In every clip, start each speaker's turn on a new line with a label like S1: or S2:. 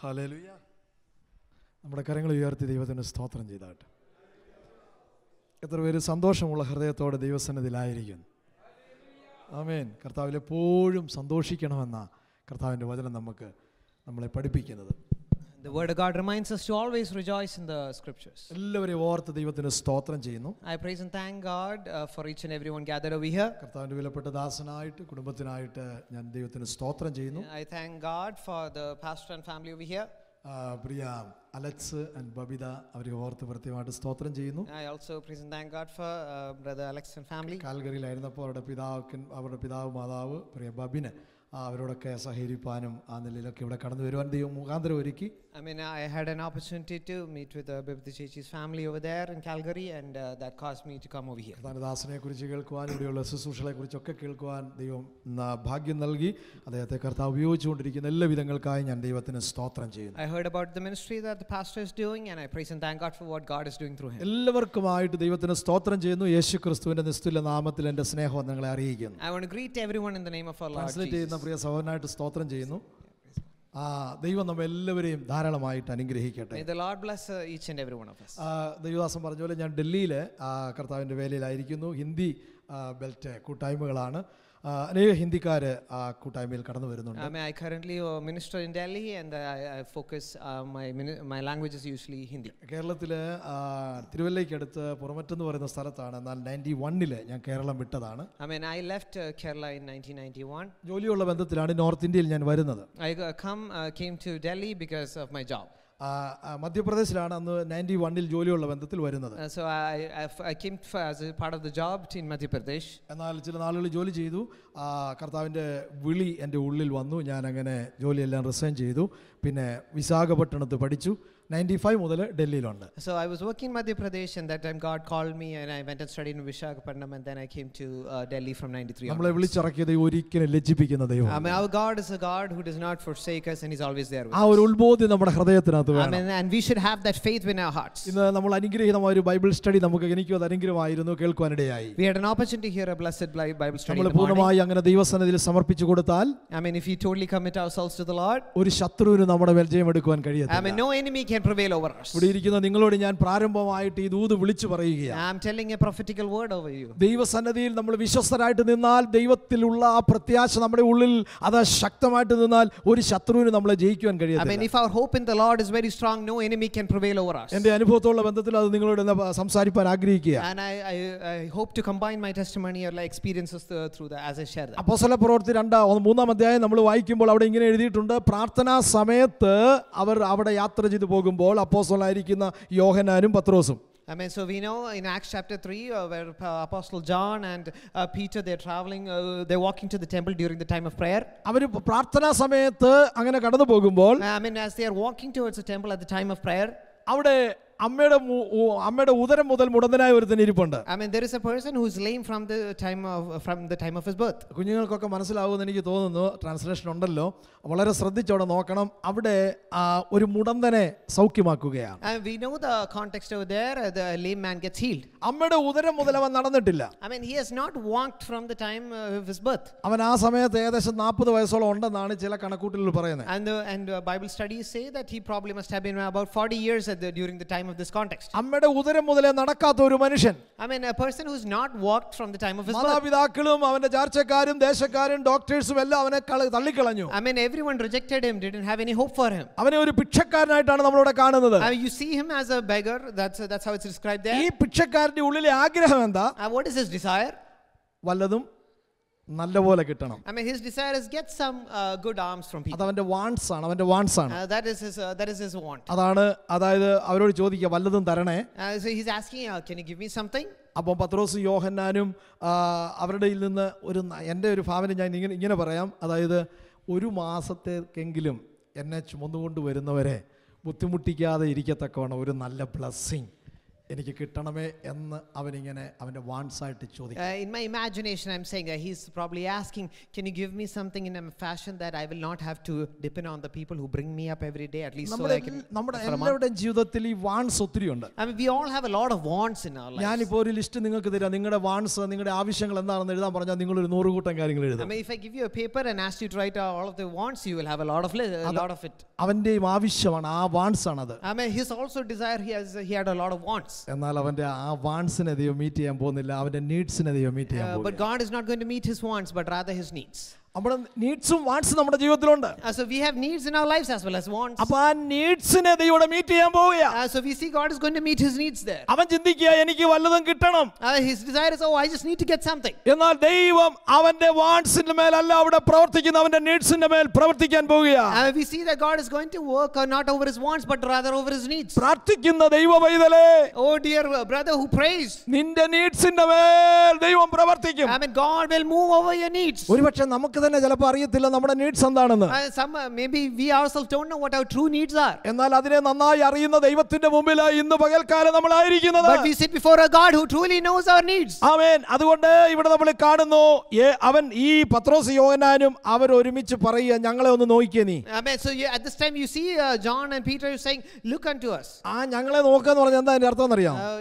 S1: ഹലലുയ നമ്മുടെ കരങ്ങൾ ഉയർത്തി ദൈവത്തിന് സ്തോത്രം ചെയ്താട്ടെ എത്ര പേര് സന്തോഷമുള്ള ഹൃദയത്തോടെ ദൈവസന്നിധിയിലായിരിക്കുന്നു ആമേൻ കർത്താവിൽ എപ്പോഴും സന്തോഷിക്കണമെന്ന കർത്താവിൻ്റെ വചനം നമുക്ക് നമ്മളെ
S2: പഠിപ്പിക്കുന്നത് The word of God reminds us to always rejoice in the scriptures. എല്ലാവരെയും ഓർത്ത് ദൈവത്തിന് സ്തോത്രം ചെയ്യുന്നു. I praise and thank God uh, for each and everyone gathered over here. കർത്താവിന്റെ വിലപ്പെട്ട
S1: ദാസനായിട്ട് കുടുംബത്തിനായിട്ട് ഞാൻ ദൈവത്തിന് സ്തോത്രം ചെയ്യുന്നു.
S2: I thank God for the pastor and family over here.
S1: Priya Alex and Babitha അവരെ ഓർത്ത് പ്രത്യേകമായിട്ട് സ്തോത്രം ചെയ്യുന്നു
S2: I also praise
S1: thank God for brother Alex and family കാൽഗറിയിലായിരുന്നപ്പോൾ അവരുടെ പിതാവ് അവരുടെ പിതാവ് മാതാവ് പ്രിയ ബബിന് അവരോടൊക്കെ സഹകരിപ്പാനും ആ നിലയിലൊക്കെ ഇവിടെ കടന്നു വരുവാൻ ദൈവം മുഖാന്തരം ഒരുക്കി
S2: I mean, I had an opportunity to meet with uh, Chechi's family over there in Calgary, and uh, that caused me to come over here.
S1: ദാസനെ കുറിച്ച് I
S2: heard about the ministry that the pastor is doing, and I praise and thank God for what God is doing through him.
S1: എല്ലാവർക്കുമായിട്ട് ദൈവത്തിന്
S2: I want to greet everyone in the name of our Lord
S1: Jesus. ആ ദൈവം നമ്മ എല്ലാവരെയും ധാരാളമായിട്ട് അനുഗ്രഹിക്കട്ടെ
S2: ദൈവദാസം പറഞ്ഞ പോലെ
S1: ഞാൻ ഡൽഹിയിൽ കർത്താവിൻ്റെ വേലയിലായിരിക്കുന്നു ഹിന്ദി ബെൽറ്റ് കൂട്ടായ്മകളാണ് അനേക ഹിന്ദിക്കാർ ആ കൂട്ടായ്മയിൽ കടന്നു വരുന്നുണ്ട്
S2: കേരളത്തിൽ ഐ അടുത്ത് minister in Delhi and I focus my my usually Hindi
S1: പുറമറ്റെന്ന് പറയുന്ന സ്ഥലത്താണ് എന്നാൽ നയൻറ്റി വണ്ണില് ഞാൻ കേരളം വിട്ടതാണ്
S2: ഐ കേരള ഇൻ
S1: ജോലിയുള്ള ബന്ധത്തിലാണ് നോർത്ത് ഇന്ത്യയിൽ ഞാൻ വരുന്നത്
S2: I come came to Delhi because of my job
S1: മധ്യപ്രദേശിലാണ് അന്ന് നയൻറ്റി വണ്ണിൽ ജോലിയുള്ള ബന്ധത്തിൽ വരുന്നത്
S2: so I I as a part of the job in Madhya Pradesh എന്നാൽ ചില നാളുകൾ ജോലി ചെയ്തു
S1: കർത്താവിൻ്റെ വിളി എൻ്റെ ഉള്ളിൽ വന്നു ഞാൻ അങ്ങനെ ജോലിയെല്ലാം റിസൈൻ ചെയ്തു പിന്നെ വിശാഖപട്ടണത്ത് പഠിച്ചു 95 മുതൽ ഡൽഹിയിലുണ്ട്
S2: so I was working in Madhya Pradesh, and that time God called me, and I went and studied in Vishakhapatnam, and then I came to 93 നമ്മളെ onwards.
S1: വിളിച്ചിറക്കിയത് ഒരിക്കലും ലജ്ജിപ്പിക്കുന്ന ദൈവം
S2: our God is a God who and ആ ഒരു നമ്മുടെ we should have that faith in our hearts. ഇന്ന് നമ്മൾ അനുഗ്രഹീതമായ ഒരു ബൈബിൾ
S1: സ്റ്റഡി നമുക്ക് എനിക്കോ അത് അനുഗ്രഹമായിരുന്നു കേൾക്കുവാനിടയായി We had an opportunity here, a blessed Bible study നമ്മൾ പൂർണ്ണമായി അങ്ങനെ ദൈവസന്നിധിയിൽ സമർപ്പിച്ചു കൊടുത്താൽ
S2: I if we totally commit ourselves to the Lord,
S1: ഒരു ശത്രുവിന് നമ്മുടെ മേൽ ജയം എടുക്കാൻ I കഴിയത്തില്ല
S2: no enemy can prevail over us. ഇവിടെ ഇരിക്കുന്ന നിങ്ങളോട് ഞാൻ പ്രാരംഭമായിട്ട് ഈ ദൂത് വിളിച്ചു പറയുകയാണ്. I am telling a prophetic word over you.
S1: ദൈവസന്നിധിയിൽ നമ്മൾ വിശ്വസ്തരായിട്ട് നിന്നാൽ ദൈവത്തിലുള്ള ആ പ്രത്യാശ നമ്മുടെ ഉള്ളിൽ അത് ശക്തമായിട്ട് നിന്നാൽ ഒരു ശത്രുവിനെ നമ്മൾ ജയിക്കാൻ കഴിയത്തില്ല. I mean
S2: if our hope in the Lord is very strong no enemy can prevail over us. എൻ്റെ അനുഭവത്തോടുള്ള ബന്ധത്തിൽ അത്
S1: നിങ്ങളോട് സംസാരിക്കാൻ ആഗ്രഹിക്കുകയാണ്. And
S2: I, I I hope to combine my testimony or like experiences through that as I share
S1: അപ്പോസ്തല പ്രവൃത്തി ഒന്ന് മൂന്നാം അധ്യായം നമ്മൾ വായിക്കുമ്പോൾ അവിടെ ഇങ്ങനെ എഴുതിയിട്ടുണ്ട് പ്രാർത്ഥനാ സമയത്ത് അവർ അവിടെ യാത്ര ചെയ്തു പോകും പോകുമ്പോൾ അപ്പോസ്തലനായിരിക്കുന്ന യോഹനാനും പത്രോസും
S2: I mean, so we know in Acts chapter 3 uh, where uh, Apostle John and uh, Peter they're traveling, uh, they're walking to the temple during the time of prayer. Our prarthana samayathe angane കടന്നു pogumbol I mean as they are walking towards the temple at the time of prayer. അവിടെ അമ്മയുടെ അമ്മയുടെ ഉദരം മുതൽ മുടന്തനായ ഒരുത്തൻ ഇരിപ്പുണ്ട് I mean there is a person who lame from the time of from the time of his birth
S1: കുഞ്ഞുങ്ങൾക്കൊക്കെ മനസ്സിലാവുമെന്ന് എനിക്ക് തോന്നുന്നു ട്രാൻസ്ലേഷൻ ഉണ്ടല്ലോ വളരെ ശ്രദ്ധിച്ചോടെ നോക്കണം അവിടെ ഒരു മുടന്തനെ സൗഖ്യമാക്കുകയാണ്
S2: we know the context over there the lame man gets healed അമ്മയുടെ ഉദരം മുതൽ അവൻ നടന്നിട്ടില്ല I mean he has not walked from the time of his birth
S1: അവൻ ആ സമയത്ത് ഏകദേശം 40 വയസ്സോളം ഉണ്ടെന്നാണ് ചില കണക്കൂട്ടലിൽ പറയുന്നത്
S2: and and Bible studies say that he probably must have been about 40 years at during the time time of this context. അമ്മയുടെ ഉദരം മുതലേ നടക്കാത്ത ഒരു മനുഷ്യൻ I mean a person who's not walked from the time of his birth. മാതാപിതാക്കളും അവന്റെ ചാർച്ചക്കാരും ദേശക്കാരും ഡോക്ടേഴ്സും എല്ലാം അവനെ തള്ളിക്കളഞ്ഞു I mean everyone rejected him didn't have any hope for him. അവനെ ഒരു പിച്ചക്കാരനായിട്ടാണ് നമ്മളിവിടെ കാണുന്നത് I mean, you see him as a beggar that's that's how it's described there. ഈ പിച്ചക്കാരന്റെ ഉള്ളിലെ ആഗ്രഹം എന്താ? what is his desire? വല്ലതും
S1: നല്ലപോലെ കിട്ടണം
S2: I mean his desire is get some uh, good arms from people. അതവന്റെ വാണ്ട്സ് ആണ് അവന്റെ വാണ്ട്സ് ആണ്. Uh, that is his uh, that is his want.
S1: അതാണ് അതായത് അവരോട് ചോദിക്കുക വല്ലതും തരണേ.
S2: Uh, so he's asking uh, can you give me something?
S1: അപ്പോൾ പത്രോസ് യോഹന്നാനും അവരുടെ നിന്ന് ഒരു എൻ്റെ ഒരു ഭാവന ഞാൻ ഇങ്ങനെ ഇങ്ങനെ പറയാം അതായത് ഒരു മാസത്തേക്കെങ്കിലും എന്നെ ചുമന്നുകൊണ്ട് വരുന്നവരെ ബുദ്ധിമുട്ടിക്കാതെ ഇരിക്കത്തക്കവണ്ണം ഒരു നല്ല ബ്ലെസ്സിങ് എനിക്ക് കിട്ടണമേ എന്ന് അവനിങ്ങനെ അവന്റെ വാൺസ് ആയിട്ട് ചോദിക്കും
S2: in my imagination I am saying he is probably asking can you give me something in a fashion that I will not have to depend on the people who bring me up every day at least so I can നമ്മുടെ എല്ലാവരുടെ
S1: ജീവിതത്തിൽ ഈ wants ഒത്തിരി ഉണ്ട് I mean we all have a lot of wants in our life ഞാൻ ഇപ്പോ ഒരു list നിങ്ങൾക്ക് തരാം നിങ്ങളുടെ വാൺസ് നിങ്ങളുടെ ആവശ്യങ്ങൾ എന്താണെന്ന് എഴുതാൻ പറഞ്ഞാൽ നിങ്ങൾ ഒരു നൂറ് കൂട്ടം കാര്യങ്ങൾ എഴുതും I mean
S2: if I give you a paper and ask you to write all of the wants you will have a lot of a lot of it
S1: അവന്റെയും ആവശ്യമാണ് ആ വാൺസ് ആണ് അത് I
S2: mean he is also desire he has he had a lot of wants wants. Uh, but God is not going to meet his wants, but rather his needs. നമ്മുടെ നീഡ്സും വാണ്ട്സും നമ്മുടെ ജീവിതത്തിലുണ്ട് so we have needs in our lives as well as wants അപ്പോൾ ആ നീഡ്സിനെ ദൈവോട് meet ചെയ്യാൻ പോവുകയാ so we see god is going to meet his needs there അവൻ ചിന്തിക്കുക എനിക്ക് വല്ലതും കിട്ടണം his desire is oh i just need to get something എന്നാൽ ദൈവം അവന്റെ വാണ്ട്സിന്റെ അല്ല അവിടെ
S1: പ്രവർത്തിക്കുന്ന അവന്റെ നീഡ്സിന്റെ മേൽ പ്രവർത്തിക്കാൻ പോവുകയാ
S2: we see that god is going to work not over his wants but rather over his needs പ്രാർത്ഥിക്കുന്ന ദൈവവൈതലേ oh dear brother who prays നിന്റെ നീഡ്സിന്റെ മേൽ ദൈവം പ്രവർത്തിക്കും i mean god will move over your needs
S1: ഒരുപക്ഷേ നമുക്ക് തന്നെ ചിലപ്പോൾ അറിയത്തില്ല
S2: നമ്മുടെ നീഡ്സ് എന്താണെന്ന് uh, uh, എന്നാൽ അതിനെ നന്നായി അറിയുന്ന ദൈവത്തിന്റെ മുമ്പിലായി ഇന്ന് പകൽക്കാലം നമ്മൾ
S1: അതുകൊണ്ട് ഇവിടെ നമ്മൾ കാണുന്നു അവൻ ഈ പത്രോസ് യോഹനാനും അവർ ഒരുമിച്ച് പറയുക ഞങ്ങളെ ഒന്ന് നോക്കിയേ നീ
S2: ആ ഞങ്ങളെ നോക്കുക
S1: എന്ന് എന്താ അതിന്റെ അർത്ഥം അറിയാം uh,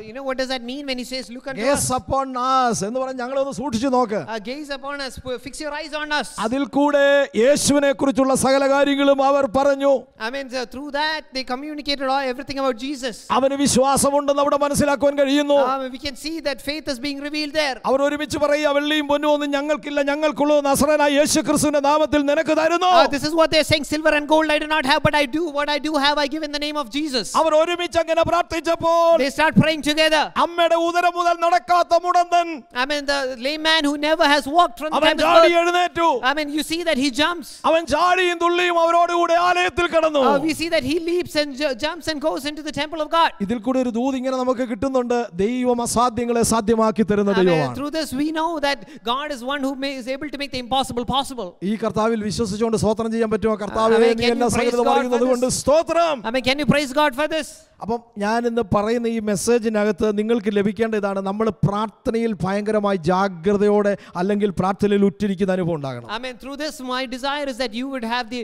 S1: എന്ന് പറഞ്ഞാൽ ഞങ്ങളെ ഒന്ന് സൂക്ഷിച്ചു നോക്ക്
S2: gaze upon us fix your eyes on us അതിൽ
S1: കൂടെ യേശുവിനെ കുറിച്ചുള്ള സകല കാര്യങ്ങളും അവർ പറഞ്ഞു
S2: I mean uh, through that they communicated all, everything about Jesus
S1: അവന് വിശ്വാസമുണ്ടെന്ന് അവിടെ മനസ്സിലാക്കാൻ കഴിയുന്നു um,
S2: we can see that faith is being revealed there
S1: അവർ ഒരുമിച്ച് പറയുക വെള്ളിയും പൊന്നും ഒന്നും ഞങ്ങൾക്കില്ല ഞങ്ങൾക്കുള്ള
S2: നസറനായ യേശുക്രിസ്തുവിന്റെ നാമത്തിൽ നിനക്ക് തരുന്നു uh, this is what they are saying silver and gold I do not have but I do what I do have I give in the name of Jesus അവർ ഒരുമിച്ച് അങ്ങനെ പ്രാർത്ഥിച്ചപ്പോൾ they start praying together അമ്മയുടെ ഉദരം മുതൽ നടക്കാത്ത മുടന്തൻ I mean the lame man who never has walked from the അവൻ ചാടി എഴുന്നേറ്റു I mean, you see that he jumps. അവൻ ചാടിയും തുള്ളിയും അവരോടുകൂടെ ആലയത്തിൽ കടന്നു. Uh, we see that he leaps and jumps and goes into the temple of God.
S1: ഇതിൽ കൂടെ ഒരു ദൂത് ഇങ്ങനെ നമുക്ക് കിട്ടുന്നുണ്ട് ദൈവം അസാധ്യങ്ങളെ സാധ്യമാക്കി തരുന്ന ദൈവമാണ്. Through
S2: this we know that God is one who may, is able to make the impossible possible.
S1: ee കർത്താവിൽ വിശ്വസിച്ചുകൊണ്ട് സ്തോത്രം ചെയ്യാൻ പറ്റുമോ കർത്താവേ നീ എന്നെ സകലതും അറിയുന്നതുകൊണ്ട്
S2: സ്തോത്രം. I mean, can you praise God for this?
S1: അപ്പം ഞാനിന്ന് പറയുന്ന ഈ മെസ്സേജിനകത്ത് നിങ്ങൾക്ക് ലഭിക്കേണ്ട ഇതാണ് നമ്മൾ പ്രാർത്ഥനയിൽ ഭയങ്കരമായി ജാഗ്രതയോടെ അല്ലെങ്കിൽ പ്രാർത്ഥനയിൽ ഉറ്റിരിക്കുന്ന അനുഭവം ഉണ്ടാകണം
S2: I mean through this my desire is that you would have the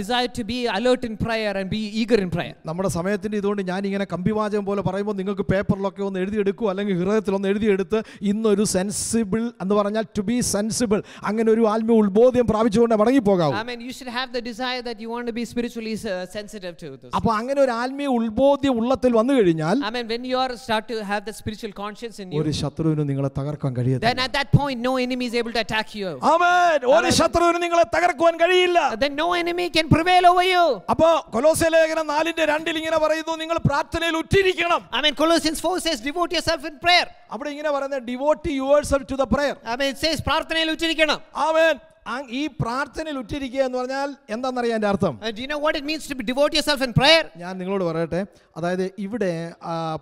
S2: desire to be be in prayer and be eager in prayer
S1: നമ്മുടെ സമയത്തിന്റെ ഇതുകൊണ്ട് ഞാൻ ഇങ്ങനെ കമ്പിവാചകം പോലെ പറയുമ്പോൾ നിങ്ങൾക്ക് പേപ്പറിലൊക്കെ ഒന്ന് എഴുതി എടുക്കുക അല്ലെങ്കിൽ ഹൃദയത്തിൽ ഒന്ന് എഴുതി എടുത്ത് ഇന്നൊരു സെൻസിബിൾ എന്ന് പറഞ്ഞാൽ ടു ബി സെൻസിബിൾ അങ്ങനെ ഒരു ആത്മീയ ഉത്ബോധ്യം പ്രാപിച്ചുകൊണ്ട് മടങ്ങി പോകാം I
S2: mean you should have the desire that you want to be spiritually sensitive to this
S1: അപ്പോൾ അങ്ങനെ ഒരു ആത്മീയ ഉത്ബോധ്യം ബോധ്യം ഉള്ളത്തിൽ വന്നു കഴിഞ്ഞാൽ
S2: ഒരു ശത്രുവിനും നിങ്ങളെ തകർക്കാൻ കഴിയില്ല ഒരു ശത്രുവിനും നിങ്ങളെ തകർക്കാൻ കഴിയില്ല നാലിന്റെ രണ്ടിൽ ഇങ്ങനെ പറയുന്നു നിങ്ങൾ പ്രാർത്ഥനയിൽ ഉറ്റിരിക്കണം അവിടെ ഇങ്ങനെ പറയുന്നത് ടു ദ പ്രേയർ പ്രാർത്ഥനയിൽ ഉച്ചരിക്കണം ഈ പ്രാർത്ഥനയിൽ ഉറ്റിരിക്കുക എന്ന് പറഞ്ഞാൽ എന്താണെന്നറിയാം എൻ്റെ അർത്ഥം and you know what it means to be devote
S1: yourself in prayer ഞാൻ നിങ്ങളോട് പറയട്ടെ അതായത് ഇവിടെ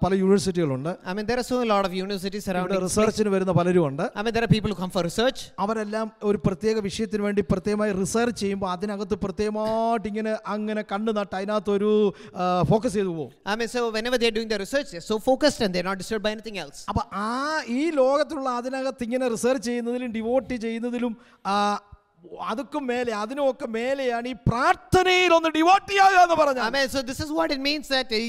S1: പല യൂണിവേഴ്സിറ്റികളുണ്ട് I mean there are so many lot of universities around റിസർച്ചിന് വരുന്ന പലരും ഉണ്ട് I mean there are people who come for research അവരെല്ലാം ഒരു പ്രത്യേക വിഷയത്തിന് വേണ്ടി പ്രത്യേകമായി റിസർച്ച് ചെയ്യുമ്പോൾ അതിനകത്ത് പ്രത്യേകമായിട്ട് ഇങ്ങനെ അങ്ങനെ കണ്ണു നട്ട് അതിനകത്ത് ഒരു ഫോക്കസ് ചെയ്തു പോകും
S2: I mean so whenever they are doing the research so focused and they not disturb by anything else അപ്പോൾ
S1: ആ ഈ ലോകത്തുള്ള അതിനകത്ത് ഇങ്ങനെ റിസർച്ച് ചെയ്യുന്നതിലും ഡിവോട്ട് ചെയ്യുന്നതിലും
S2: അതുക്കും മേലെ അതിനൊക്കെ മേലെയാണ് ഈ പ്രാർത്ഥനയിൽ ഒന്ന് ഡിവോട്ട് ചെയ്യുക എന്ന് പറഞ്ഞു ആമേൻ so this is what it means that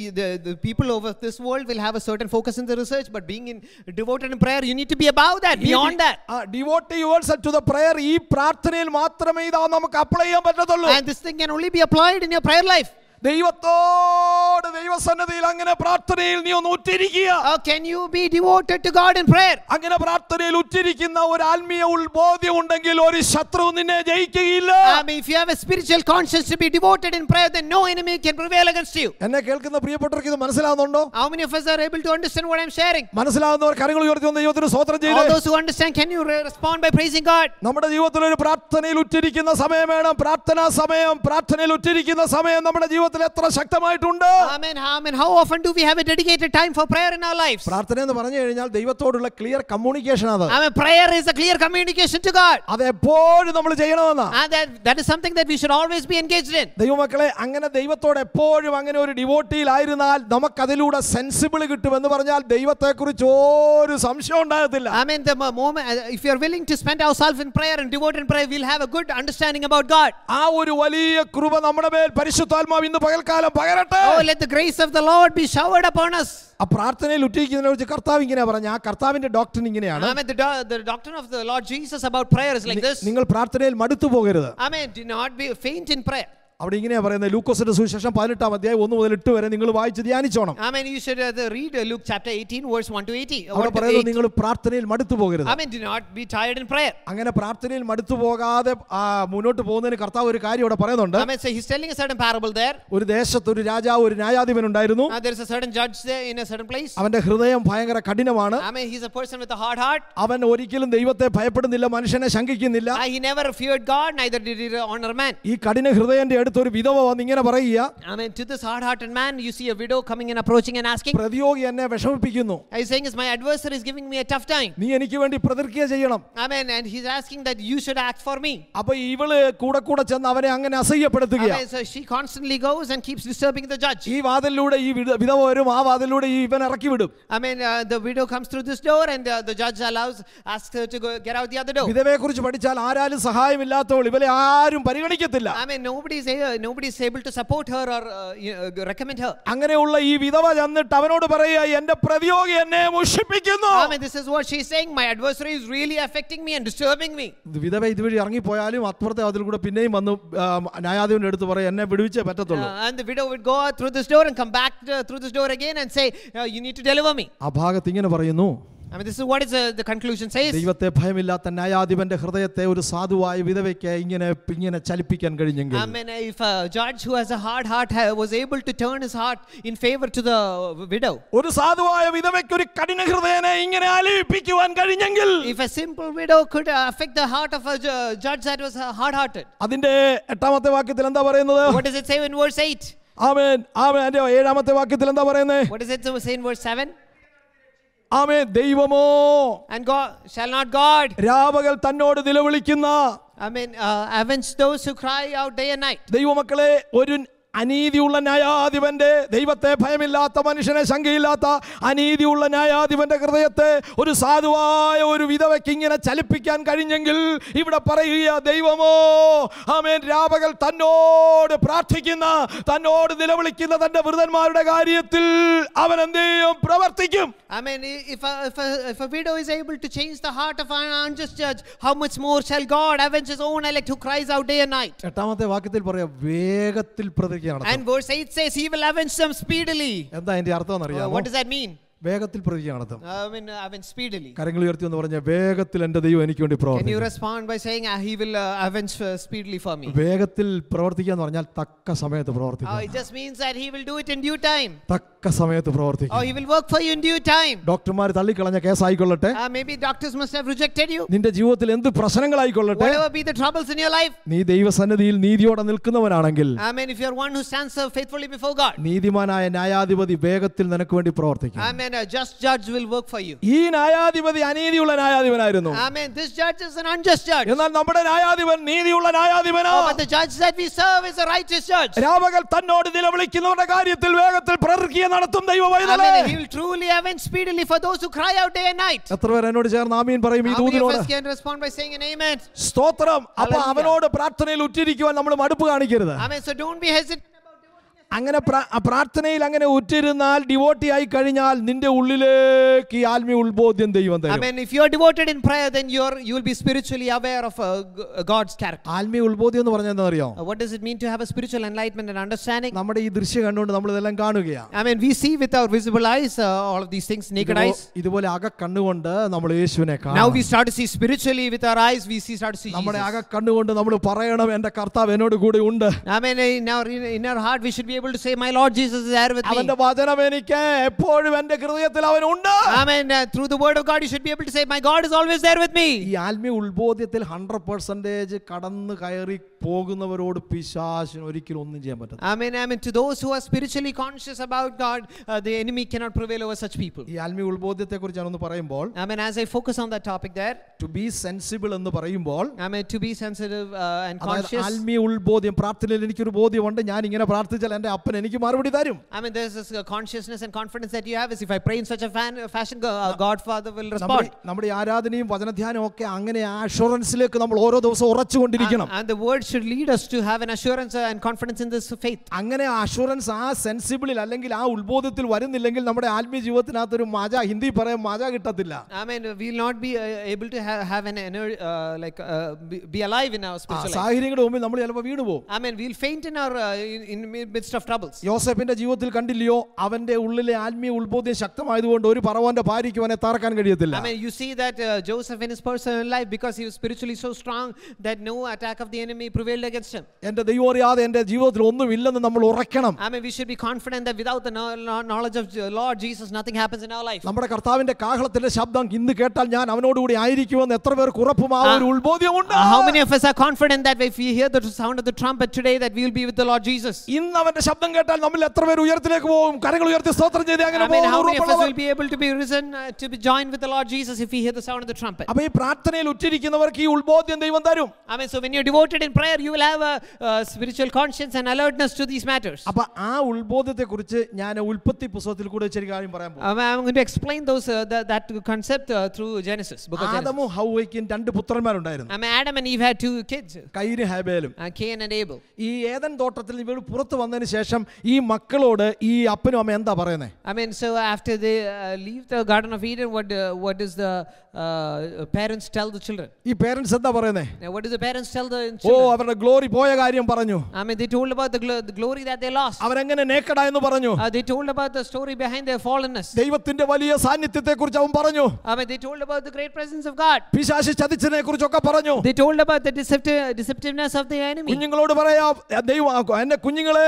S2: the people of this world will have a certain focus in the research but being in devoted in prayer you need to be about that beyond that devote yours to the prayer ഈ പ്രാർത്ഥനയിൽ മാത്രമേ ഇതാ നമുക്ക് apply ചെയ്യാൻ പറ്റത്തുള്ളൂ and this thing can only be applied in your prayer life
S1: ദൈവത്തോട് ദൈവസന്നിധിയിൽ അങ്ങനെ പ്രാർത്ഥനയിൽ നീ ഒന്ന് ഉറ്റിരിക്കുക can you be
S2: devoted to god in prayer അങ്ങനെ പ്രാർത്ഥനയിൽ ഉറ്റിരിക്കുന്ന ഒരു ആത്മീയ ഉൾബോധ്യം ഉണ്ടെങ്കിൽ ഒരു ശത്രു നിന്നെ ജയിക്കുകയില്ല um, if you have a spiritual conscious to be devoted in prayer then no enemy can prevail against you എന്നെ കേൾക്കുന്ന പ്രിയപ്പെട്ടവർക്ക് ഇത് മനസ്സിലാവുന്നുണ്ടോ how many of us are able to understand what i'm sharing
S1: മനസ്സിലാവുന്നവർ കരങ്ങൾ ഉയർത്തി ഒന്ന് ദൈവത്തിന് സ്തോത്രം ചെയ്യൂ those
S2: who understand can you respond by praising god നമ്മുടെ ജീവിതത്തിൽ
S1: ഒരു പ്രാർത്ഥനയിൽ ഉറ്റിരിക്കുന്ന സമയം വേണം പ്രാർത്ഥനാ സമയം പ്രാർത്ഥനയിൽ ഉറ്റിരിക്കുന്ന സമയം നമ്മുടെ ജീവിതത്തിൽ ജീവിതത്തിൽ
S2: എത്ര ശക്തമായിട്ടുണ്ട് ആമേൻ ആമേൻ how often do we have a dedicated time for prayer in our lives പ്രാർത്ഥന എന്ന് പറഞ്ഞു കഴിഞ്ഞാൽ ദൈവത്തോടുള്ള ക്ലിയർ കമ്മ്യൂണിക്കേഷൻ ആണ് ആമേൻ prayer is a clear communication to God അത് എപ്പോഴും നമ്മൾ ചെയ്യണമെന്ന് and that is something that we should always be engaged in ദൈവമക്കളെ അങ്ങനെ ദൈവത്തോട്
S1: എപ്പോഴും അങ്ങനെ ഒരു ആയിരുന്നാൽ നമുക്ക് അതിലൂടെ സെൻസിബിൾ കിട്ടും എന്ന് പറഞ്ഞാൽ ദൈവത്തെക്കുറിച്ച്
S2: ഒരു സംശയം ഉണ്ടാകത്തില്ല I mean the moment if you are willing to spend our self in prayer and devote in prayer will have a good understanding about God ആ ഒരു വലിയ കൃപ നമ്മുടെ മേൽ പരിശുദ്ധാത്മാവ് ഇന്ന് പകൽക്കാലം പകരട്ടെ oh let the grace of the Lord be showered upon us ആ പ്രാർത്ഥനയിൽ ഉറ്റിക്കുന്നതിനെ കുറിച്ച് കർത്താവ് ഇങ്ങനെ പറഞ്ഞു ആ കർത്താവിന്റെ ഡോക്ടർ ഇങ്ങനെയാണ് ആമേൻ the of the Lord Jesus നിങ്ങൾ പ്രാർത്ഥനയിൽ മടുത്തു പോകരുത് ആമേൻ do not be faint in prayer അവിടെ ഇങ്ങനെയാ പറയുന്നത് ലൂക്കോസിന്റെ സുവിശേഷം
S1: പതിനെട്ടാം അധ്യായം ഒന്ന് മുതൽ എട്ട് വരെ നിങ്ങൾ വായിച്ച് ധ്യാനിച്ചോണം
S2: I mean you should uh, read uh, Luke chapter 18 verse 1 to 80. അവിടെ പറയുന്നത് നിങ്ങൾ
S1: പ്രാർത്ഥനയിൽ മടുത്തു പോകരുത്.
S2: I mean do not be tired in prayer. അങ്ങനെ പ്രാർത്ഥനയിൽ മടുത്തു
S1: പോകാതെ മുന്നോട്ട് പോകുന്നതിന് കർത്താവ് ഒരു കാര്യം അവിടെ പറയുന്നുണ്ട്. I
S2: so so he's telling a certain parable there.
S1: ഒരു ദേശത്ത് ഒരു രാജാവ് ഒരു ന്യായാധിപൻ ഉണ്ടായിരുന്നു. Uh,
S2: there is a certain judge there in a certain place. അവന്റെ
S1: ഹൃദയം ഭയങ്കര
S2: കഠിനമാണ്. I he is a person with a hard heart. അവൻ ഒരിക്കലും ദൈവത്തെ ഭയപ്പെടുന്നില്ല മനുഷ്യനെ ശങ്കിക്കുന്നില്ല. Ah, he never feared God neither did he honor man. ഈ കഠിന ഹൃദയന്റെ അടുത്ത് ഒരു വിധവ വന്ന് ഇങ്ങനെ പറയുക Amen. to this hard-hearted man, you see a widow coming and approaching and asking. പ്രതിയോഗി എന്നെ വിഷമിപ്പിക്കുന്നു He's saying, "Is my adversary is giving me a tough time." നീ എനിക്ക് വേണ്ടി പ്രതിക്രിയ ചെയ്യണം Amen. And he is asking that you should act for me. അപ്പൊ ഇവള് കൂടെ കൂടെ ചെന്ന് അവനെ അങ്ങനെ I അസഹ്യപ്പെടുത്തുകയാണ് mean, so she constantly goes and keeps disturbing the judge. ഈ വാതിലൂടെ ഈ വിധവ വരും ആ വാതിലൂടെ ഈ ഇവൻ ഇറക്കി വിടും Amen. uh, the widow comes through this door, and uh, the judge allows asks her to go get out the other door. വിധവയെ കുറിച്ച് പഠിച്ചാൽ ആരാലും
S1: സഹായമില്ലാത്തവൾ ഇവളെ ആരും പരിഗണിക്കത്തില്ല
S2: Amen. nobody is nobody is able to support her or uh, recommend her അങ്ങനെയുള്ള ഈ വിധവ ചെന്നിട്ട് അവനോട് പറയുക എൻ്റെ പ്രതിയോഗി എന്നെ മുഷിപ്പിക്കുന്നു I mean this is what she is saying my adversary is really affecting me and disturbing me വിധവ ഇതുവഴി
S1: ഇറങ്ങി പോയാലും അപ്പുറത്തെ അതിൽ കൂടെ പിന്നെയും വന്ന് ന്യായാധിപൻ്റെ അടുത്ത് പറയും എന്നെ വിടുവിച്ചേ പറ്റത്തുള്ളൂ
S2: and the widow would go through this door and come back through this door again and say you need to deliver me
S1: ആ ഭാഗത്ത് ഇങ്ങനെ പറയുന്നു
S2: I mean, this is what is the, the conclusion says. ദൈവത്തെ
S1: ഭയമില്ലാത്ത ന്യായാധിപന്റെ ഹൃദയത്തെ ഒരു സാധുവായ വിധവയ്ക്ക് ഇങ്ങനെ ഇങ്ങനെ ചലിപ്പിക്കാൻ കഴിഞ്ഞെങ്കിൽ I mean,
S2: if a judge who has a hard heart was able to turn his heart in favor to the widow. oru സാധുവായ വിധവയ്ക്ക് oru kadina ഹൃദയനെ ingane അലിയിപ്പിക്കുവാൻ കഴിഞ്ഞെങ്കിൽ If a simple widow could affect the heart of a judge that was hard hearted. adinde എട്ടാമത്തെ വാക്യത്തിൽ endha parayunnathu What is it say in verse 8? amen amen ആമേൻ ഏഴാമത്തെ വാക്യത്തിൽ endha പറയുന്നത് What is it say in verse 7? ആമേ ദൈവമോ and god shall not god രാപകൽ തന്നോട് നിലവിളിക്കുന്ന i mean uh, avenge those who cry out day and night ദൈവമക്കളെ ഒരു അനീതിയുള്ള
S1: ന്യായാധിപന്റെ ദൈവത്തെ ഭയമില്ലാത്ത മനുഷ്യനെ ശങ്കയില്ലാത്ത അനീതിയുള്ള ന്യായാധിപന്റെ ഹൃദയത്തെ ഒരു സാധുവായ ഒരു വിധവയ്ക്ക് ഇങ്ങനെ ചലിപ്പിക്കാൻ കഴിഞ്ഞെങ്കിൽ ഇവിടെ പറയുക ദൈവമോ ആമേൻ രാപകൽ തന്നോട് പ്രാർത്ഥിക്കുന്ന തന്നോട് നിലവിളിക്കുന്ന തന്റെ വൃതന്മാരുടെ കാര്യത്തിൽ അവൻ എന്തെയും
S2: പ്രവർത്തിക്കും പ്രവർത്തിക്കും ആമേൻ if a, if, a, if a widow is able to change the heart of an unjust judge how much more shall God avenge his own elect who cries out day and night And verse 8 says he will avenge them speedily. Uh, what does that mean? വേഗത്തിൽ പ്രതിജ്ഞ നടത്തും uh, uh,
S1: കരങ്ങൾ ഉയർത്തി എന്ന് പറഞ്ഞ വേഗത്തിൽ എൻ്റെ ദൈവം എനിക്ക് വേണ്ടി പ്രവർത്തിക്കും
S2: you by he will for me
S1: വേഗത്തിൽ പ്രവർത്തിക്കാ എന്ന് പറഞ്ഞാൽ തക്ക സമയത്ത് പ്രവർത്തിക്കും it it
S2: just means that he will do in due time
S1: തക്ക സമയത്ത് പ്രവർത്തിക്കും oh oh,
S2: he will work for you in due time
S1: ഡോക്ടർമാർ തള്ളിക്കളഞ്ഞ കേസ് ആയിക്കൊള്ളട്ടെ
S2: uh,
S1: നിന്റെ ജീവിതത്തിൽ എന്ത് പ്രശ്നങ്ങൾ ആയിക്കൊള്ളട്ടെ നീ ദൈവ സന്നിധിയിൽ നീതിയോടെ നിൽക്കുന്നവനാണെങ്കിൽ
S2: you are one stands before God
S1: നീതിമാനായ ന്യായാധിപതി വേഗത്തിൽ നിനക്ക് വേണ്ടി പ്രവർത്തിക്കും
S2: ആമേൻ and a just judge will work for you.
S1: ഈ ന്യായാധിപതി അനീതിയുള്ള ന്യായാധിപനായിരുന്നു.
S2: Amen. This judge is an unjust judge. എന്നാൽ നമ്മുടെ
S1: ന്യായാധിപൻ നീതിയുള്ള ന്യായാധിപനാണ്. But
S2: the judge that we serve is a righteous judge. രാപകൽ തന്നോട്
S1: നിലവിളിക്കുന്നവരുടെ കാര്യത്തിൽ വേഗത്തിൽ പ്രവർത്തിക്കുക നടത്തും ദൈവവൈതലേ. Amen. He will
S2: truly avenge speedily for those who cry out day and night.
S1: എത്ര പേർ എന്നോട് ചേർന്ന് ആമീൻ പറയും ഈ ദൂതിനോട്. How many of us
S2: can respond by saying an amen? സ്തോത്രം.
S1: അപ്പോൾ അവനോട് പ്രാർത്ഥനയിൽ ഉറ്റിരിക്കുവാൻ നമ്മൾ മടുപ്പ് കാണിക്കരുത്.
S2: Amen. So don't be hesitant
S1: അങ്ങനെ പ്രാർത്ഥനയിൽ അങ്ങനെ ഉറ്റിരുന്നാൽ ഡിവോട്ടി ആയി കഴിഞ്ഞാൽ നിന്റെ ഉള്ളിലേക്ക് ഈ ആത്മീയ ഉത്ബോധ്യം ദൈവം തരും I mean
S2: if you are devoted in prayer then you are you will be spiritually aware of uh, God's character ആത്മീയ ഉത്ബോധ്യം എന്ന് പറഞ്ഞാൽ എന്താ അറിയോ What does it mean to have a spiritual enlightenment and understanding നമ്മുടെ ഈ ദൃശ്യം കണ്ടുകൊണ്ട് നമ്മൾ ഇതെല്ലാം കാണുകയാണ് I mean we see with our visible eyes uh, all of these things naked eyes ഇതുപോലെ
S1: അക കണ്ണുകൊണ്ട് നമ്മൾ യേശുവിനെ കാണും Now
S2: we start to see spiritually with our eyes we see start to see നമ്മുടെ അക കണ്ണുകൊണ്ട് നമ്മൾ പറയണം എൻ്റെ കർത്താവ്
S1: എന്നോട് കൂടെ ഉണ്ട് I mean
S2: in our in our heart we should be able to say, My Lord Jesus is there with me. avante vadanam എനിക്ക് eppozhum ende hrudayathil avan undu Amen. through the word of God, you should be able to say, My God is always there with me. ee aalmi ulbodhyathil 100% kadannu kayari കയറി പോകുന്നവരോട് പിശാശിന് ഒരിക്കലും ഒന്നും ചെയ്യാൻ പറ്റില്ല Amen. Amen. To those who are spiritually conscious about God, uh, the enemy cannot prevail over such people. ഈ ആത്മീയ ulbodhyathe കുറിച്ച് ഞാനൊന്ന് പറയുമ്പോൾ Amen. As I focus on that topic there, to be sensible എന്ന് പറയുമ്പോൾ Amen. To be sensitive uh, and conscious. ആത്മീയ
S1: ഉത്ബോധ്യം പ്രാർത്ഥനയിൽ എനിക്കൊരു ബോധ്യമുണ്ട് ഞാൻ ഇങ്ങനെ പ്രാർത്ഥിച്ചാൽ എൻ്റെ അപ്പൻ എനിക്ക് മറുപടി തരും
S2: I mean, there's this uh, consciousness and confidence that you have is if I pray in such a fan, uh, fashion, go- uh, Godfather will respond. നമ്മുടെ- നമ്മുടെ ഈ ആരാധനയും വചനധ്യാനവും ഒക്കെ അങ്ങനെ ആ അഷുറൻസിലേക്ക് നമ്മൾ ഓരോ ദിവസവും ഉറച്ചുകൊണ്ടിരിക്കണം And, and the word should lead us to have an assurance uh, and confidence in this faith. അങ്ങനെ ആ അഷുറൻസ് ആ സെൻസിബിളിൽ അല്ലെങ്കിൽ ആ ഉത്ബോധത്തിൽ വരുന്നില്ലെങ്കിൽ നമ്മുടെ ആത്മീയ ജീവിതത്തിനകത്തൊരു മജ ഹിന്ദി പറയാൻ മജ കിട്ടത്തില്ല I mean, we will not be uh, able to ha- have an energy, uh, like, uh, be, be alive in our ആ spiritual life. സാഹചര്യങ്ങളുടെ
S1: മുമ്പിൽ നമ്മൾ ചിലപ്പോൾ വീണു പോകും
S2: I mean, we'll faint in our uh, in, in midst of of troubles
S1: യോസേഫിന്റെ ജീവിതത്തിൽ കണ്ടില്ലയോ അവന്റെ ഉള്ളിലെ ആത്മീയ ഉത്ബോധം ശക്തമായതുകൊണ്ട് ഒരു പറവന്റെ ഭാര്യയ്ക്ക് അവനെ തറക്കാൻ കഴിയത്തില്ല I mean
S2: you see that uh, Joseph in his personal life because he was spiritually so strong that no attack of the enemy prevailed against him എൻ്റെ ദൈവം അറിയാതെ എൻ്റെ ജീവിതത്തിൽ ഒന്നും ഇല്ലെന്ന് നമ്മൾ ഉറക്കണം I mean we should be confident that without the knowledge of Lord Jesus nothing happens in our life നമ്മുടെ കർത്താവിന്റെ
S1: കാഹളത്തിന്റെ ശബ്ദം ഇന്ന് കേട്ടാൽ ഞാൻ അവനോടുകൂടി ആയിരിക്കുമെന്ന് എത്ര പേർക്ക് ഉറപ്പും ആ ഒരു ഉത്ബോധമുണ്ട്
S2: How many of us are confident that if we hear the sound of the trumpet today that we will be with the Lord Jesus ഇന്ന് അവന്റെ കർത്താവിന്റെ ശബ്ദം കേട്ടാൽ നമ്മൾ എത്ര പേർ ഉയരത്തിലേക്ക് പോകും കരങ്ങൾ ഉയർത്തി സ്തോത്രം ചെയ്ത് അങ്ങനെ പോകും how many of us will be able to be risen uh, to be joined with the lord jesus if we hear the sound of the trumpet അപ്പോൾ ഈ പ്രാർത്ഥനയിൽ ഉറ്റിരിക്കുന്നവർക്ക് ഈ ഉത്ബോധ്യം ദൈവം തരും i mean so when you're devoted in prayer you will have a uh, spiritual conscience and alertness to these matters അപ്പോൾ ആ
S1: ഉത്ബോധ്യത്തെക്കുറിച്ച് ഞാൻ ഉൽപ്പത്തി പുസ്തകത്തിൽ കൂടെ ചെറിയ കാര്യം പറയാൻ പോകും i'm going to explain those uh, that, that
S2: concept uh, through genesis book of genesis ആദമും ഹവ്വയ്ക്കും രണ്ട് പുത്രന്മാരുണ്ടായിരുന്നു i mean adam and eve had two kids കൈനും ഹാബേലും കെയിൻ and abel ഈ ഏദൻ തോട്ടത്തിൽ ഇവർ പുറത്തു വന്നതിന് ശേഷം ഈ
S1: മക്കളോട് ഈ അപ്പനും അമ്മ എന്താ പറയുന്നത്
S2: I mean, so after they uh, leave the Garden of Eden, what, uh, what does the uh, parents tell the children?
S1: ഈ പേരൻസ് എന്താ പറയുന്നത്
S2: Now, what do the parents tell the oh children? അവരുടെ glory പോയ കാര്യം പറഞ്ഞു I mean, they told about the, glo- the glory that they lost. അവരെങ്ങനെ നേക്കടായെന്ന് പറഞ്ഞു Uh, they told about the story behind their fallenness. ദൈവത്തിന്റെ വലിയ സാന്നിധ്യത്തെ കുറിച്ച് അവൻ പറഞ്ഞു I mean, they told about the great presence of God. പിശാശി ചതിച്ചതിനെ കുറിച്ചൊക്കെ പറഞ്ഞു They told about the deceptive, deceptiveness of the enemy. കുഞ്ഞുങ്ങളോട് പറയാം ദൈവം എന്റെ കുഞ്ഞുങ്ങളെ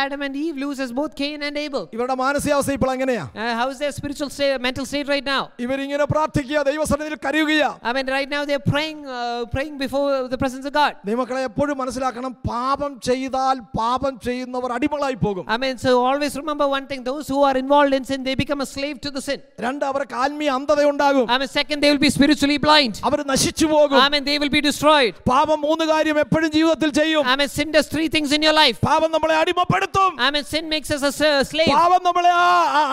S2: Adam and Eve loses both Cain and Abel. ഇവരുടെ മാനസികാവസ്ഥ ഇപ്പോൾ എങ്ങനെയാ? How is their spiritual state, mental state right now? ഇവർ ഇങ്ങനെ പ്രാർത്ഥിക്കുക ദൈവസന്നിധിയിൽ കരയുകയാ. I mean right now they are praying uh, praying before the presence of God. ദൈവമക്കളെ എപ്പോഴും മനസ്സിലാക്കണം പാപം ചെയ്താൽ പാപം ചെയ്യുന്നവർ അടിമകളായി പോകും. I mean so always remember one thing those who are involved in sin they become a slave to the sin. രണ്ട് അവർക്ക് ആത്മീയ അന്ധത ഉണ്ടാകും. I mean second they will be spiritually blind. അവർ നശിച്ചു പോകും. I mean they will be destroyed. പാപം മൂന്ന് കാര്യം എപ്പോഴും ജീവിതത്തിൽ ചെയ്യും. I mean sin does three things in your life. പാപം നമ്മളെ അടിമപ്പെടുത്തും താഴ്ത്തും ആമേൻ sin makes us as a slave പാപം നമ്മളെ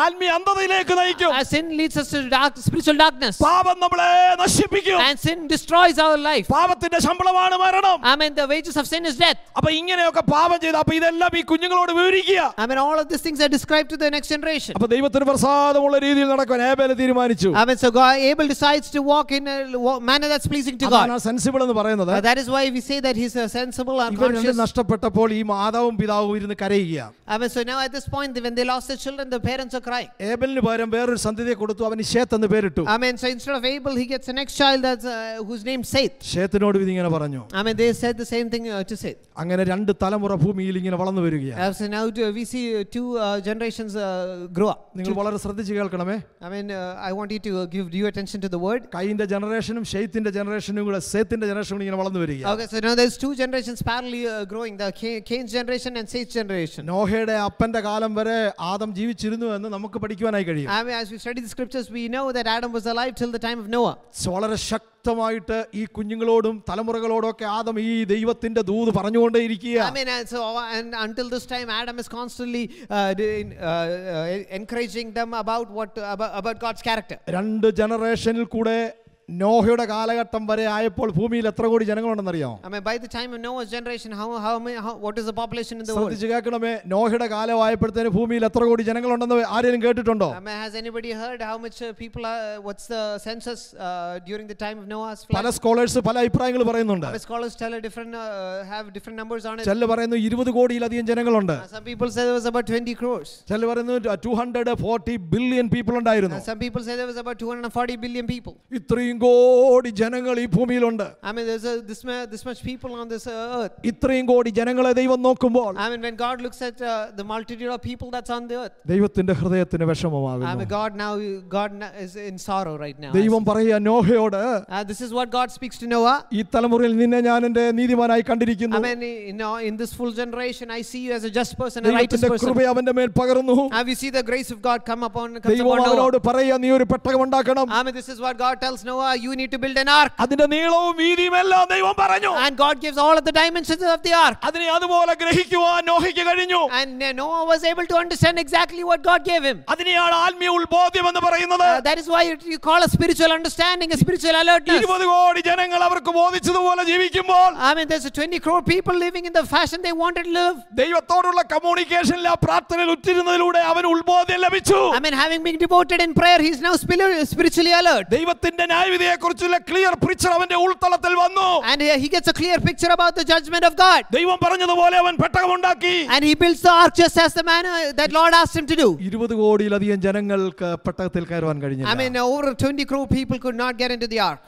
S2: ആത്മീയ അന്ധതയിലേക്ക് നയിക്കും as sin leads us to dark spiritual darkness പാപം നമ്മളെ നശിപ്പിക്കും and sin destroys our life പാപത്തിന്റെ ശമ്പളമാണ് മരണം ആമേൻ the wages of sin is death അപ്പോൾ ഇങ്ങനെയൊക്കെ പാപം ചെയ്ത അപ്പോൾ ഇതെല്ലാം ഈ കുഞ്ഞുങ്ങളോട് വിവരിക്കുക ആമേൻ all of these things are described to the next generation അപ്പോൾ ദൈവത്തിന് പ്രസാദമുള്ള രീതിയിൽ നടക്കാൻ ഏബൽ തീരുമാനിച്ചു amen so God, Abel decides to walk in a manner that's pleasing to God sensible എന്ന് പറയുന്നത് that is why we say that he's sensible and conscious നഷ്ടപ്പെട്ടപ്പോൾ ഈ മാതാവും പിതാവും ഇരുന്ന് കരയും ചെയ്യുക അവൻ so now at this point when they lost their children the parents are crying ഏബലിന് പകരം വേറൊരു സന്തതിയെ കൊടുത്തു അവന് ശേത്ത് എന്ന് പേരിട്ടു ആമേൻ so instead of Abel he gets the next child that's uh, whose name Seth ശേത്തിനോട് ഇങ്ങനെ പറഞ്ഞു ആമേൻ they said the same thing uh, to Seth
S1: അങ്ങനെ രണ്ട് തലമുറ ഭൂമിയിൽ ഇങ്ങനെ വളർന്നു വരികയാണ്
S2: so now to, we see two uh, generations uh, grow up നിങ്ങൾ വളരെ ശ്രദ്ധിച്ച് കേൾക്കണമേ ആമേൻ uh, I want you to uh, give
S1: due attention to the word കൈന്റെ ജനറേഷനും ഷെയ്ത്തിന്റെ ജനറേഷനും കൂടെ സേത്തിന്റെ ജനറേഷനും ഇങ്ങനെ വളർന്നു വരിക okay so now
S2: there's two generations parallelly uh, growing the Cain's generation and Seth's generation
S1: generation. നോഹയുടെ അപ്പന്റെ കാലം വരെ ആദം ജീവിച്ചിരുന്നു എന്ന് നമുക്ക് പഠിക്കുവാനായി കഴിയും.
S2: I mean, as we study the scriptures, we know that Adam was alive till the time of Noah. വളരെ ശക്തമായിട്ട് ഈ കുഞ്ഞുങ്ങളോടും തലമുറകളോടും ഒക്കെ ആദം ഈ
S1: ദൈവത്തിന്റെ ദൂത് പറഞ്ഞുകൊണ്ടേയിരിക്കുക I
S2: mean, so and until this time, Adam is constantly uh, uh, uh, encouraging them about what about, about God's character. രണ്ട്
S1: ജനറേഷനിൽ കൂടെ നോഹയുടെ കാലഘട്ടം വരെ ആയപ്പോൾ ഭൂമിയിൽ എത്ര കോടി ജനങ്ങളുണ്ടെന്നറിയോ ശ്രദ്ധിച്ചു കേൾക്കണമേ നോഹയുടെ കാലം ആയപ്പോഴത്തേന് ഭൂമിയിൽ എത്ര കോടി ജനങ്ങളുണ്ടെന്ന് ആരെങ്കിലും കേട്ടിട്ടുണ്ടോ പല സ്കോളേഴ്സ് പല അഭിപ്രായങ്ങൾ പറയുന്നുണ്ട് uh, ചിലർ പറയുന്നു ഇരുപത് കോടിയിലധികം ജനങ്ങളുണ്ട് uh,
S2: ചില പറയുന്നു two hundred forty billion people ഉണ്ടായിരുന്നു uh, ഇത്രയും ഇത്രയും കോടി ജനങ്ങൾ ഈ ഭൂമിയിലുണ്ട് I mean there's a, this, this much people on this earth. ഇത്രയും കോടി ജനങ്ങളെ
S1: ദൈവം നോക്കുമ്പോൾ
S2: I mean when God looks at uh, the multitude of people that's on the earth.
S1: ദൈവത്തിന്റെ ഹൃദയത്തിന് വിഷമമാകുന്നു. I mean
S2: God now God is in sorrow right now. ദൈവം പറയുക
S1: നോഹയോട് uh,
S2: this is what God speaks to Noah.
S1: ഈ തലമുറയിൽ നിന്നെ ഞാൻ എൻ്റെ നീതിമാനായി കണ്ടിരിക്കുന്നു. I mean
S2: you know, in this full generation I see you as a just person and righteous person. കൃപ അവന്റെ മേൽ പകർന്നു. I we see the grace of God come upon comes ദൈവം അവനോട് പറയുക നീ ഒരു പെട്ടകം ഉണ്ടാക്കണം. I mean this is what God tells Noah you need to build an ark. അതിന്റെ neelavum വീതിയും ella devan പറഞ്ഞു. And God gives all of the dimensions of the ark. adine adu pole ഗ്രഹിക്കുവാൻ നോഹയ്ക്ക് കഴിഞ്ഞു. And Noah was able to understand exactly what God gave him. adine അതിനെയാണ് ആത്മീയ ഉത്ബോധ്യം എന്ന് parayunnathu That is why you call a spiritual understanding a spiritual alertness. 20 crore janangal ജനങ്ങൾ അവർക്ക് pole ജീവിക്കുമ്പോൾ I mean there's 20 crore people living in the fashion they wanted to live. devathodulla communication la പ്രാർത്ഥനയിൽ ഉറ്റിരുന്നതിലൂടെ avan ഉത്ബോധ്യം labichu I mean having been devoted in prayer he is now spiritually alert. devathinte ന്യായ നീതിവിധിയെക്കുറിച്ചുള്ള clear picture അവന്റെ ഉൾത്തളത്തിൽ വന്നു and here he gets a clear picture about the judgment of god ദൈവം പറഞ്ഞതുപോലെ അവൻ പെട്ടകമുണ്ടാക്കി and he builds the ark just as the manner that lord asked him to do 20 കോടിയിലധികം ജനങ്ങൾക്ക് പെട്ടകത്തിൽ കയറാൻ കഴിഞ്ഞില്ല i mean over 20 crore people could not get into the ark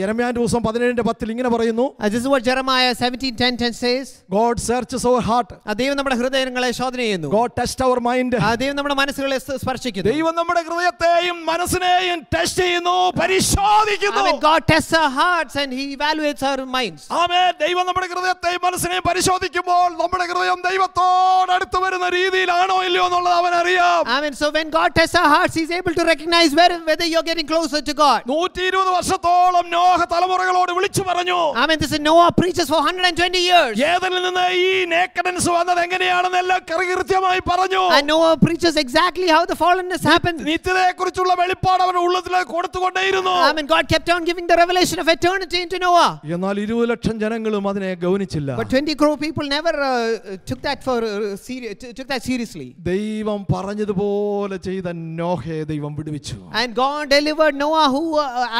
S2: യെരമ്യാൻ ദിവസം പതിനേഴിന്റെ പത്തിൽ ഇങ്ങനെ പറയുന്നു uh, this is what jeremiah 17:10 says god searches our heart uh, ദൈവം നമ്മുടെ ഹൃദയങ്ങളെ ശോധന ചെയ്യുന്നു god test our mind uh, ദൈവം നമ്മുടെ മനസ്സുകളെ സ്പർശിക്കുന്നു ദൈവം നമ്മുടെ ഹൃദയത്തെയും മനസ്സിനെയും ടെസ്റ്റ് ചെയ്യുന്നു പരിശോധിക്കുന്നു ആമേൻ god tests our hearts and he evaluates our minds ആമേൻ ദൈവം നമ്മുടെ ഹൃദയത്തെയും മനസ്സിനെയും പരിശോധിക്കുമ്പോൾ നമ്മുടെ ഹൃദയം ദൈവത്തോട് അടുത്ത് വരുന്ന രീതിയിലാണോ ഇല്ലയോ എന്നുള്ളത് അവൻ അറിയാം amen so when god tests our hearts is able able to recognize whether whether you're getting closer to god 120 വർഷത്തോളം നോഹ തലമുറകളോട് വിളിച്ചു പറഞ്ഞു നോഹ ഫോർ പറഞ്ഞു
S1: എന്നാൽ ലക്ഷം ജനങ്ങളും അതിനെ
S2: ഗൗനിച്ചില്ല ദൈവം പറഞ്ഞതുപോലെ ചെയ്ത നോഹയെ ദൈവം വിടുവിച്ചു and God delivered Noah who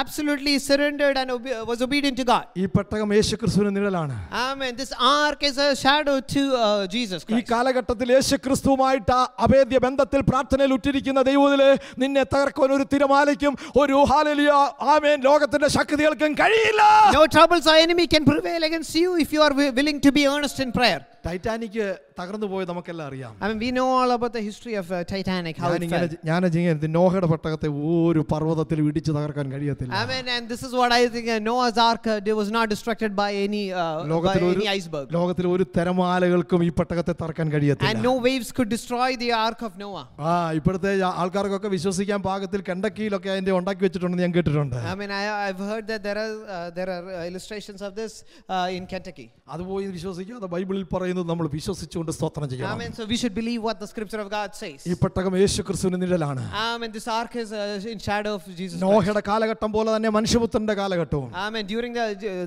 S2: absolutely surrender surrendered and obe- was obedient to God. ഈ പട്ടകം യേശുക്രിസ്തുവിന്റെ നിഴലാണ് Amen. This ark is a shadow to uh, Jesus ഈ കാലഘട്ടത്തിൽ യേശുക്രിസ്തുവുമായിട്ട് ആ
S1: അഭേദ്യ ബന്ധത്തിൽ പ്രാർത്ഥനയിൽ ഉറ്റിരിക്കുന്ന ദൈവത്തില് നിന്നെ തകർക്കാൻ ഒരു തിരമാലയ്ക്കും ഒരു ഹല്ലേലൂയ
S2: ആമേൻ ലോകത്തിന്റെ ശക്തികൾക്കും കഴിയില്ല No troubles or enemy can prevail against you if you are willing to be earnest in prayer. Titanic തകർന്നു പോയത് നമുക്കെല്ലാം അറിയാം I mean, we know all about the history of uh, Titanic, how it fell. ഞാനിങ്ങനെ
S1: ഞാനിങ്ങനെ നോഹയുടെ പട്ടകത്തെ ഒരു പർവ്വതത്തിൽ ഇടിച്ചു തകർക്കാൻ കഴിയത്തില്ല
S2: I mean, and this is what I think uh, Noah's Ark uh, they was not destructed by any, uh, by ലോകത്തിൽ ഒരു any iceberg.
S1: ലോകത്തിൽ ഒരു തിരമാലകൾക്കും ഈ പട്ടകത്തെ തകർക്കാൻ And കഴിയത്തില്ല
S2: no waves could destroy the Ark of Noah.
S1: ആ ഇപ്പോഴത്തെ ആ- ആൾക്കാർക്കൊക്കെ വിശ്വസിക്കാൻ പാകത്തിൽ കണ്ടക്കിയിലൊക്കെ അതിന്റെ ഉണ്ടാക്കി വെച്ചിട്ടുണ്ടെന്ന് ഞാൻ കേട്ടിട്ടുണ്ട് I
S2: mean, I, I've heard that there are, uh, there are uh, illustrations of this uh, in Kentucky.
S1: അതുപോയി വിശ്വസിക്കാതെ ബൈബിളിൽ പറയുന്നത് നമ്മൾ വിശ്വസിച്ചുകൊണ്ട് കൊണ്ട് സ്തോത്രം ചെയ്യണം amen
S2: so we should believe what the scripture of God says
S1: ഈ പട്ടകം യേശുക്രിസ്തുവിന്റെ നിഴലാണ്
S2: amen the ark is in shadow of Jesus നോഹയുടെ
S1: കാലഘട്ടം പോലെ തന്നെ മനുഷ്യപുത്രന്റെ കാലഘട്ടവും
S2: amen during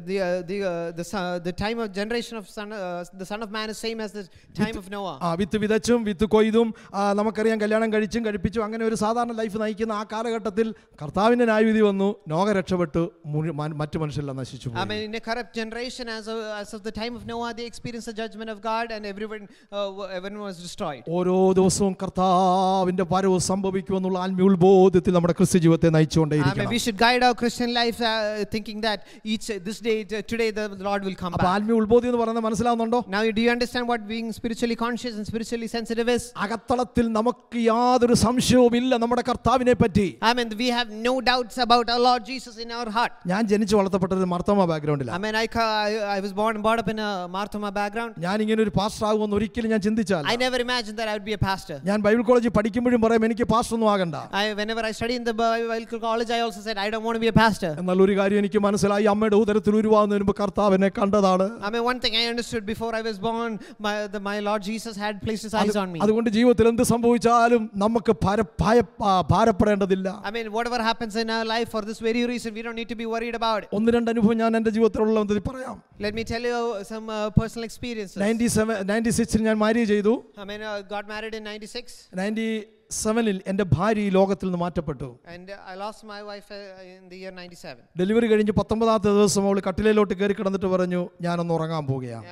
S2: the the the time of generation of son the son of man is same as the time of Noah
S1: ആ വിത്ത് വിതച്ചും വിത്ത് കൊയ്തും നമുക്കറിയാം കല്യാണം കഴിച്ചും കഴിപ്പിച്ചും അങ്ങനെ ഒരു സാധാരണ ലൈഫ് നയിക്കുന്ന ആ കാലഘട്ടത്തിൽ കർത്താവിന്റെ ന്യായവിധി വന്നു നോഹ രക്ഷപ്പെട്ടു മറ്റു മനുഷ്യരെല്ലാം നശിച്ചു പോയി amen
S2: in a corrupt generation as of the time of Noah the experience the judgment of God and everyone uh, when was destroyed.
S1: ഓരോ ദിവസവും കർത്താവിന്റെ വരവ് സംഭവിക്കുമെന്നുള്ള ആത്മീയ ഉത്ബോധത്തിൽ നമ്മുടെ ക്രിസ്ത്യ ജീവിതത്തെ നയിച്ചുകൊണ്ടേയിരിക്കണം. we
S2: should guide our Christian life uh, thinking that each this day today the Lord will come back. അപ്പോൾ ആത്മീയ ഉത്ബോധം എന്ന് പറയുന്നത് മനസ്സിലാവുന്നുണ്ടോ? Now do you understand what being spiritually conscious and spiritually sensitive is? അകത്തളത്തിൽ നമുക്ക് യാതൊരു സംശയവുമില്ല നമ്മുടെ കർത്താവിനെ പറ്റി. I mean we have no doubts about our Lord Jesus in our heart. ഞാൻ ജനിച്ചു വളർത്തപ്പെട്ടത് Marthoma ബാക്ക്ഗ്രൗണ്ടിലാണ്. I mean I, I was born and brought up
S1: in a Marthoma background. ഞാൻ ഇങ്ങനെ ഒരു പാസ്റ്റർ ആകുമെന്ന് ഒരിക്കലും ഞാൻ ചിന്തിച്ചാൽ I
S2: never imagine that I would be a pastor
S1: ഞാൻ ബൈബിൾ കോളേജിൽ പഠിക്കുമ്പോഴും പറയും എനിക്ക് പാസ്റ്റർ ഒന്നും ആകണ്ട
S2: I whenever I study in the Bible college I also said I don't want be a pastor എന്നാൽ
S1: ഒരു കാര്യം എനിക്ക് മനസ്സിലായി അമ്മയുടെ ഉദരത്തിൽ ഉരുവാകുന്ന മുൻപ് കർത്താവ് എന്നെ കണ്ടതാണ്
S2: I mean one thing I understood before I was born my the my Lord Jesus had placed his eyes on me അതുകൊണ്ട്
S1: ജീവിതത്തിൽ എന്ത് സംഭവിച്ചാലും നമുക്ക് ഭയ ഭാരപ്പെടേണ്ടതില്ല
S2: I mean whatever happens in our life for this very reason we don't need to be worried about ഒന്ന്
S1: രണ്ട് അനുഭവം ഞാൻ എൻ്റെ ജീവിതത്തിലുള്ളതെന്ന്
S2: പറയാം let me tell you some personal experience
S1: 97 96 സിക്സിൽ ഞാൻ മാര്യ ചെയ്തു uh, സെവനിൽ എൻ്റെ ഭാര്യ ഈ ലോകത്തിൽ നിന്ന് മാറ്റപ്പെട്ടു ഡെലിവറി uh, കഴിഞ്ഞ് പത്തൊമ്പതാമത്തെ ദിവസം അവൾ കട്ടിലയിലോട്ട് കയറി കിടന്നിട്ട് പറഞ്ഞു ഞാനൊന്ന് ഉറങ്ങാൻ പോവുകയാണ്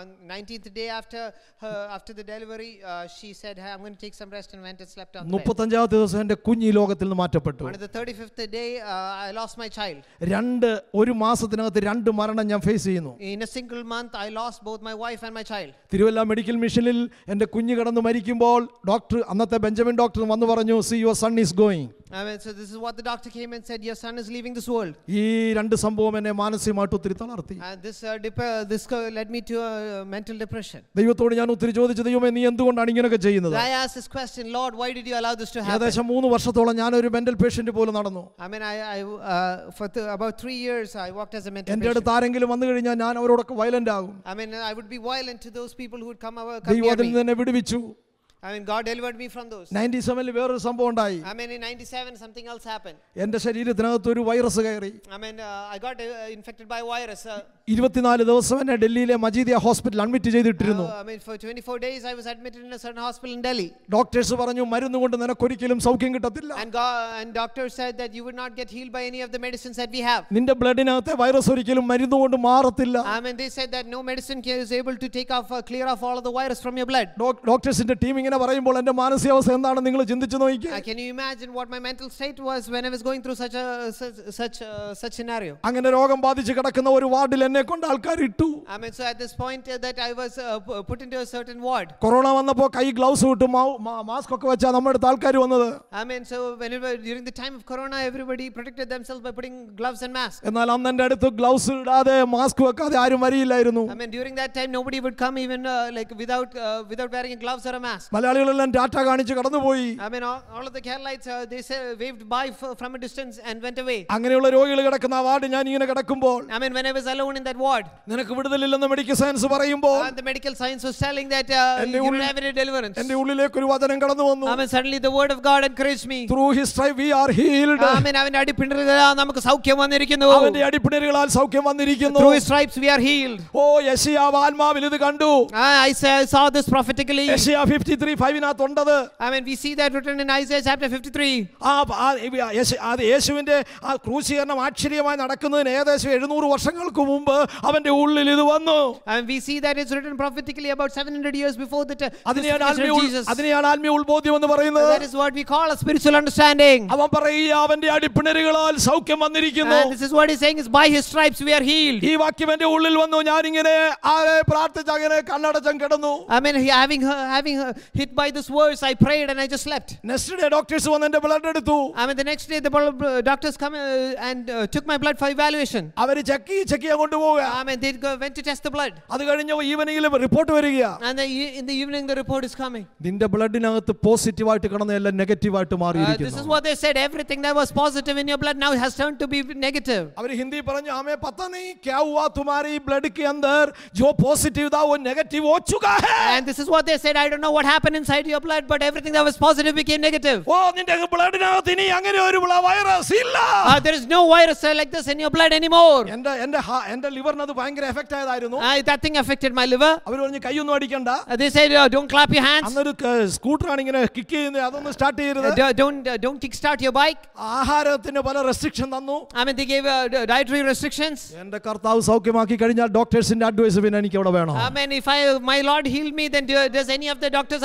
S2: on 19th day after her, after the delivery, uh, she said, hey, I'm going to take some rest and went and slept on the bed. മുപ്പത്തഞ്ചാമത്തെ
S1: ദിവസം എൻ്റെ കുഞ്ഞ് kunni ലോകത്തിൽ നിന്ന് മാറ്റപ്പെട്ടു On the
S2: 35th day, uh, I lost my child.
S1: രണ്ട് ഒരു മാസത്തിനകത്ത് rendu മരണം njan face cheyunu
S2: In a single month, I lost both my wife and my child.
S1: Thiruvalla medical മിഷനിൽ ende കുഞ്ഞ് kadannu മരിക്കുമ്പോൾ ഡോക്ടർ അന്നത്തെ ബെഞ്ചമിൻ ഡോക്ടർ vannu പറഞ്ഞു see your son is going
S2: Amen. So this is what the doctor came and said, your son is leaving this world.
S1: ഈ രണ്ട് സംഭവം എന്നെ മാനസികമായിട്ട് ഒത്തിരി തളർത്തി.
S2: And this uh, this uh, led me to a mental depression.
S1: ദൈവത്തോട് ഞാൻ ഒത്തിരി ചോദിച്ചു ദൈവമേ നീ എന്തുകൊണ്ടാണ് ഇങ്ങനെയൊക്കെ ചെയ്യുന്നത്? I
S2: asked this question, Lord, why did you allow this to happen? ഏകദേശം
S1: മൂന്ന് വർഷത്തോളം ഞാൻ ഒരു mental patient." പോലെ നടന്നു.
S2: I mean I, I uh, for about three years I walked as a mental എൻ്റെ അടുത്ത് ആരെങ്കിലും വന്നു കഴിഞ്ഞാൽ ഞാൻ അവരോടൊക്കെ വയലന്റ് ആകും. I mean I would be violent to those people who would come over come ദൈവം near അതിൽ me. നിന്ന് എന്നെ വിടുവിച്ചു. I mean, God delivered me from those.
S1: 97 ല് വേറൊരു സംഭവം ഉണ്ടായി. I
S2: mean, in 97 something else happened.
S1: എന്റെ ശരീരത്തിനകത്ത് ഒരു വൈറസ് കയറി.
S2: I mean, uh, I got uh, infected by a virus.
S1: 24 ദിവസം എന്നെ ഡൽഹിയിലെ മജീദിയ ഹോസ്പിറ്റൽ അഡ്മിറ്റ് ചെയ്തിട്ടിരുന്നു.
S2: I mean, for 24 days I was admitted in a certain hospital in Delhi.
S1: Doctors പറഞ്ഞു മരുന്ന് കൊണ്ട് നിനക്ക് ഒരിക്കലും സൗഖ്യം കിട്ടത്തില്ല. And
S2: God and doctors said that you would not get healed by any of the medicines that we have.
S1: നിന്റെ ബ്ലഡിനകത്തെ virus ഒരിക്കലും മരുന്ന് കൊണ്ട് മാറത്തില്ല.
S2: I mean, they said that no medicine can is able to take off uh, clear off all of the virus from your blood. ഡോക്ടേഴ്സിന്റെ team ഇങ്ങനെ പറയുമ്പോൾ
S1: എൻ്റെ മാനസികാവസ്ഥ എന്താണ് നിങ്ങൾ ചിന്തിച്ചു നോക്കി
S2: can you imagine what my mental state was when i was going through such a such such, uh, such scenario
S1: അങ്ങനെ രോഗം ബാധിച്ച് കിടക്കുന്ന ഒരു വാർഡിൽ എന്നെ കൊണ്ട് ആൾക്കാർ ഇട്ടു
S2: i mean so at this point uh, that i was uh, put into a certain ward
S1: corona വന്നപ്പോൾ കൈ ഗ്ലൗസ് ഇട്ട് മാസ്ക് ഒക്കെ വെച്ചാ നമ്മുടെ അടുത്ത് ആൾക്കാർ വന്നത്
S2: i mean so whenever during the time of corona everybody protected themselves by putting gloves and masks
S1: എന്നാൽ അന്ന് എൻ്റെ അടുത്ത് ഗ്ലൗസ് ഇടാതെ മാസ്ക് വെക്കാതെ ആരും വരിയില്ലായിരുന്നു i
S2: mean during that time nobody would come even uh, like without uh, without wearing gloves or a mask മലയാളികളെല്ലാം
S1: Tata കാണിച്ച് കടന്നുപോയി അങ്ങനെയുള്ള രോഗികൾ കിടക്കുന്ന ആ വാർഡ് ഞാൻ ഇങ്ങനെ കിടക്കുമ്പോൾ നിനക്ക് വിടുതലില്ലെന്ന്
S2: മെഡിക്കൽ സയൻസ് പറയുമ്പോൾ uh, uh, എന്റെ ഉള്ളിലേക്ക് ഒരു വചനം കടന്നു വന്നു ഇത് കണ്ടു I saw this prophetically. ഫൈവിനകത്തുണ്ട് യേശുവിന്റെ ആ ക്രൂശീകരണം ആക്ഷരീയമായി നടക്കുന്നതിന് ഏകദേശം എഴുന്നൂറ് വർഷങ്ങൾക്ക് മുമ്പ് അവന്റെ ഉള്ളിൽ ഇത് വന്നു ഇയേഴ്സ് ബിഫോർ ദാറ്റ് അതിനെയാണ് ആത്മീയ ഉത്ബോധ്യം എന്ന് പറയുന്നത് that what we call spiritual understanding അവൻ പറയുക അവന്റെ അടിപ്പിണരുകളാൽ സൗഖ്യം വന്നിരിക്കുന്നു what by his stripes we are healed ഈ വാക്യം എന്റെ ഉള്ളിൽ വന്നു ഞാൻ ഇങ്ങനെ ആരെ പ്രാർത്ഥിച്ച അങ്ങനെ കണ്ണടച്ചം കിടന്നു I mean hit by this verse, I prayed and I just slept. Yesterday, doctors doctors and എൻ്റെ blood I mean, the next day the uh, doctors come uh, and uh, took my blood for evaluation. I mean, they go, went to test the blood. അത് കഴിഞ്ഞ ഈവനിങ്ങിൽ report വരികയാ And then in the evening, the report is coming.
S1: നിന്റെ ബ്ലഡിനകത്ത് പോസിറ്റീവായിട്ട് കിടന്ന എല്ലാം നെഗറ്റീവായിട്ട് Uh, this is
S2: what they said. Everything that was positive in your blood now has turned to be negative. അവർ ഹിന്ദി പറഞ്ഞു And this is what they said. I don't know what happened. happened inside your blood, but everything that was positive became negative. Oh, virus uh, there is no virus like this in your blood anymore. And uh, that thing affected my liver. Uh, they said, uh, don't clap your hands. Uh, don't, uh, don't kick start your bike. restriction thannu i mean they gave uh, dietary restrictions. kartavu
S1: കർത്താവ് സൗഖ്യമാക്കി കഴിഞ്ഞാൽ ഡോക്ടേഴ്സിന്റെ advice പിന്നെ എനിക്ക് അവിടെ venam
S2: I mean, if I, my Lord healed me, then do, does any of the doctor's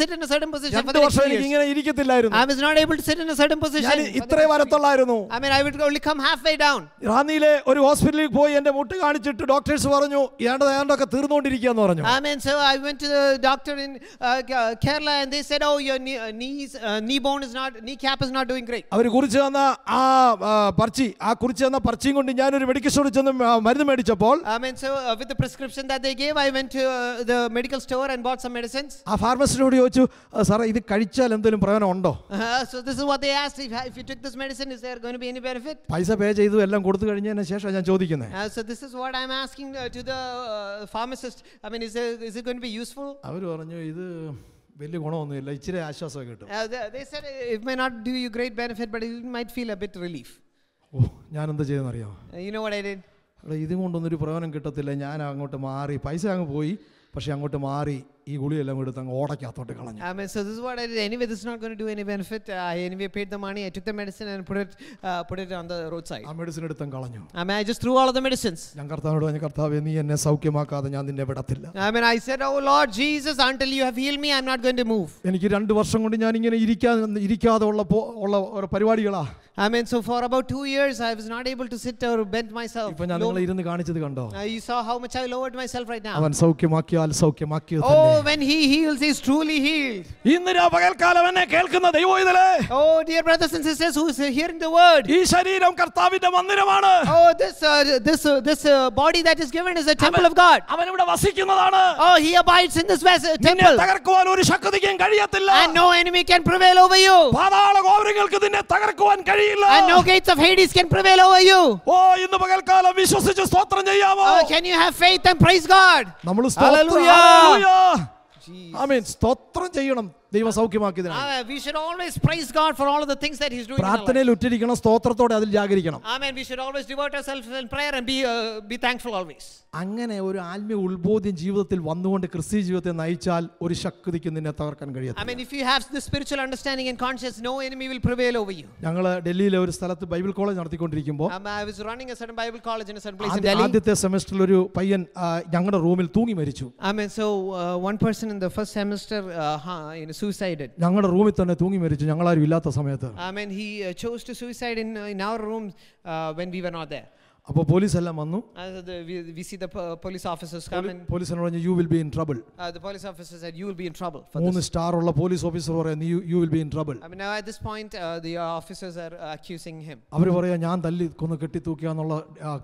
S2: sit in a certain position for the next years. ഇങ്ങനെ ഇരിക്കത്തില്ലായിരുന്നു I was not able to sit in a certain position. ഇത്രേ വരത്തുള്ളായിരുന്നു I mean I would only come halfway down. റാന്നിയിലെ ഒരു ഹോസ്പിറ്റലിൽ പോയി എൻ്റെ മുട്ട് കാണിച്ചിട്ട് doctors പറഞ്ഞു ഏണ്ട ഏണ്ടൊക്കെ
S1: തീർന്നുകൊണ്ടിരിക്കുകയെന്ന് പറഞ്ഞു. I
S2: mean so I went to the doctor in uh, Kerala and they said oh your knee, knees uh, knee bone is not kneecap is not doing great. അവർ
S1: കുറിച്ച് തന്ന ആ പർച്ചി ആ കുറിച്ച് തന്ന പർച്ചിയും കൊണ്ട് ഞാൻ ഒരു മെഡിക്കൽ സ്റ്റോറിൽ ചെന്ന് മരുന്ന് മേടിച്ചപ്പോൾ
S2: I mean so uh, with the prescription that they gave I went to uh, the medical store and bought some medicines.
S1: ആ ഫാർമസിനോട് ചോദിച്ചു സാറേ ഇത് കഴിച്ചാൽ എന്തെങ്കിലും പ്രയോജനം ഉണ്ടോ uh-huh. പൈസ പേ ചെയ്തു എല്ലാം കൊടുത്തു കഴിഞ്ഞതിന് ശേഷം ഞാൻ ചോദിക്കുന്നത്
S2: uh, uh, uh,
S1: അവർ പറഞ്ഞു ഇത് വലിയ ഗുണമൊന്നുമില്ല ഇച്ചിരി ആശ്വാസമൊക്കെ കിട്ടും
S2: if my not do you great benefit but it might feel a bit relief
S1: oh ഞാൻ എന്താ ചെയ്തെന്ന് അറിയോ you know what I did ഇതും കൊണ്ടൊന്നും ഒരു പ്രയോജനം കിട്ടത്തില്ല ഞാൻ അങ്ങോട്ട് മാറി പൈസ അങ്ങ് പോയി പക്ഷെ അങ്ങോട്ട് മാറി ഈ ഗുളിയെല്ലാം എടുത്ത് അങ്ങ് ഓടക്കകത്തോട്ട് കളഞ്ഞു
S2: I mean, so this is what I did. Anyway, this is not going to do any benefit. I anyway paid the money. I took the medicine and put it, uh, put it on the roadside. ആ medicine എടുത്തം കളഞ്ഞു I mean, I just threw all of the medicines. ഞാൻ കർത്താവിനോട് പറഞ്ഞു കർത്താവേ നീ എന്നെ സൗഖ്യമാക്കാതെ ഞാൻ നിന്നെ വിടത്തില്ല I mean, I said, Oh Lord Jesus, until you have healed me, I'm not going to move. എനിക്ക് രണ്ട് വർഷം കൊണ്ട് ഞാൻ ഇങ്ങനെ ഇരിക്കാൻ ഇരിക്കാതെ ഉള്ള പോ- ഉള്ള ഓരോ പരിപാടികളാ I mean, so for about two years, I was not able to sit or bend myself. ഇപ്പൊ ഞാൻ Low- നിങ്ങളെ ഇരുന്ന് കാണിച്ചത് കണ്ടോ Uh, you saw how much I lowered myself right now. അവൻ
S1: സൗഖ്യമാക്കിയാൽ സൗഖ്യമാക്കിയത് തന്നെ
S2: when he heals, he's truly healed. ഇന്ന് പകൽക്കാലം എന്നെ കേൾക്കുന്ന ദൈവം ഇതിലെ Oh, dear brothers and sisters who is hearing the word. ee shariram ശരീരം mandiram aanu Oh, this uh, this uh, this uh, body that is given is a temple of God. അവൻ ഇവിടെ വസിക്കുന്നതാണ്. Oh, he abides in this temple. thagarkkuvan oru ശക്തിക്കും കഴിയത്തില്ല. And no enemy can prevail over you. പാതാള ഗോപുരങ്ങൾക്ക്
S1: ninne thagarkkuvan കഴിയില്ല.
S2: And no gates of Hades can prevail over you. Oh, ഇന്ന് പകൽക്കാലം വിശ്വസിച്ച് സ്തോത്രം ചെയ്യാമോ? Oh, can you have faith and praise God?
S1: നമ്മൾ സ്തോത്രം Hallelujah. I mean, സ്തോത്രം ചെയ്യണം ദൈവം സൗഖ്യമാക്കിയതിനായി
S2: we should always praise god for all of the things that he's doing പ്രാർത്ഥനയിൽ
S1: ഉറ്റിരിക്കണം സ്തോത്രത്തോടെ അതിൽ ജാഗരിക്കണം
S2: amen we should always devote ourselves in prayer and be uh, be thankful always അങ്ങനെ ഒരു ആത്മീയ ഉത്ബോധ്യം
S1: ജീവിതത്തിൽ വന്നുകൊണ്ട് ക്രിസ്തീയ ജീവിതത്തെ നയിച്ചാൽ ഒരു ശക്തിക്ക് നിന്നെ തകർക്കാൻ കഴിയും i
S2: mean if you have this spiritual understanding and conscience no enemy will prevail over you
S1: ഞങ്ങൾ ഡൽഹിയിലെ ഒരു സ്ഥലത്ത് ബൈബിൾ കോളേജ് നടത്തിക്കൊണ്ടിരിക്കുമ്പോൾ
S2: i was running a certain bible college in a certain place in delhi ആദ്യത്തെ
S1: സെമസ്റ്ററിൽ ഒരു പയ്യൻ ഞങ്ങളുടെ റൂമിൽ തൂങ്ങി മരിച്ചു
S2: i mean so uh, one person in the first semester uh, in a suicided.
S1: ഞങ്ങളുടെ റൂമിൽ തന്നെ തൂങ്ങി മരിച്ചു ഞങ്ങളാരും ഇല്ലാത്ത സമയത്ത്.
S2: I mean he chose to suicide in in our room uh, when we were not there.
S1: അപ്പോൾ പോലീസ് എല്ലാം വന്നു
S2: we see the police officers come and
S1: police പറഞ്ഞു you will be in trouble
S2: uh, the police officer said you will be in trouble
S1: for മൂന്ന് star ഉള്ള police officer പറയാ നീ you will be in trouble i mean
S2: now at this point uh, the officers are uh, accusing him അവർ
S1: പറയാ ഞാൻ തല്ലി കൊന്ന് കെട്ടി തൂക്കിയ എന്നുള്ള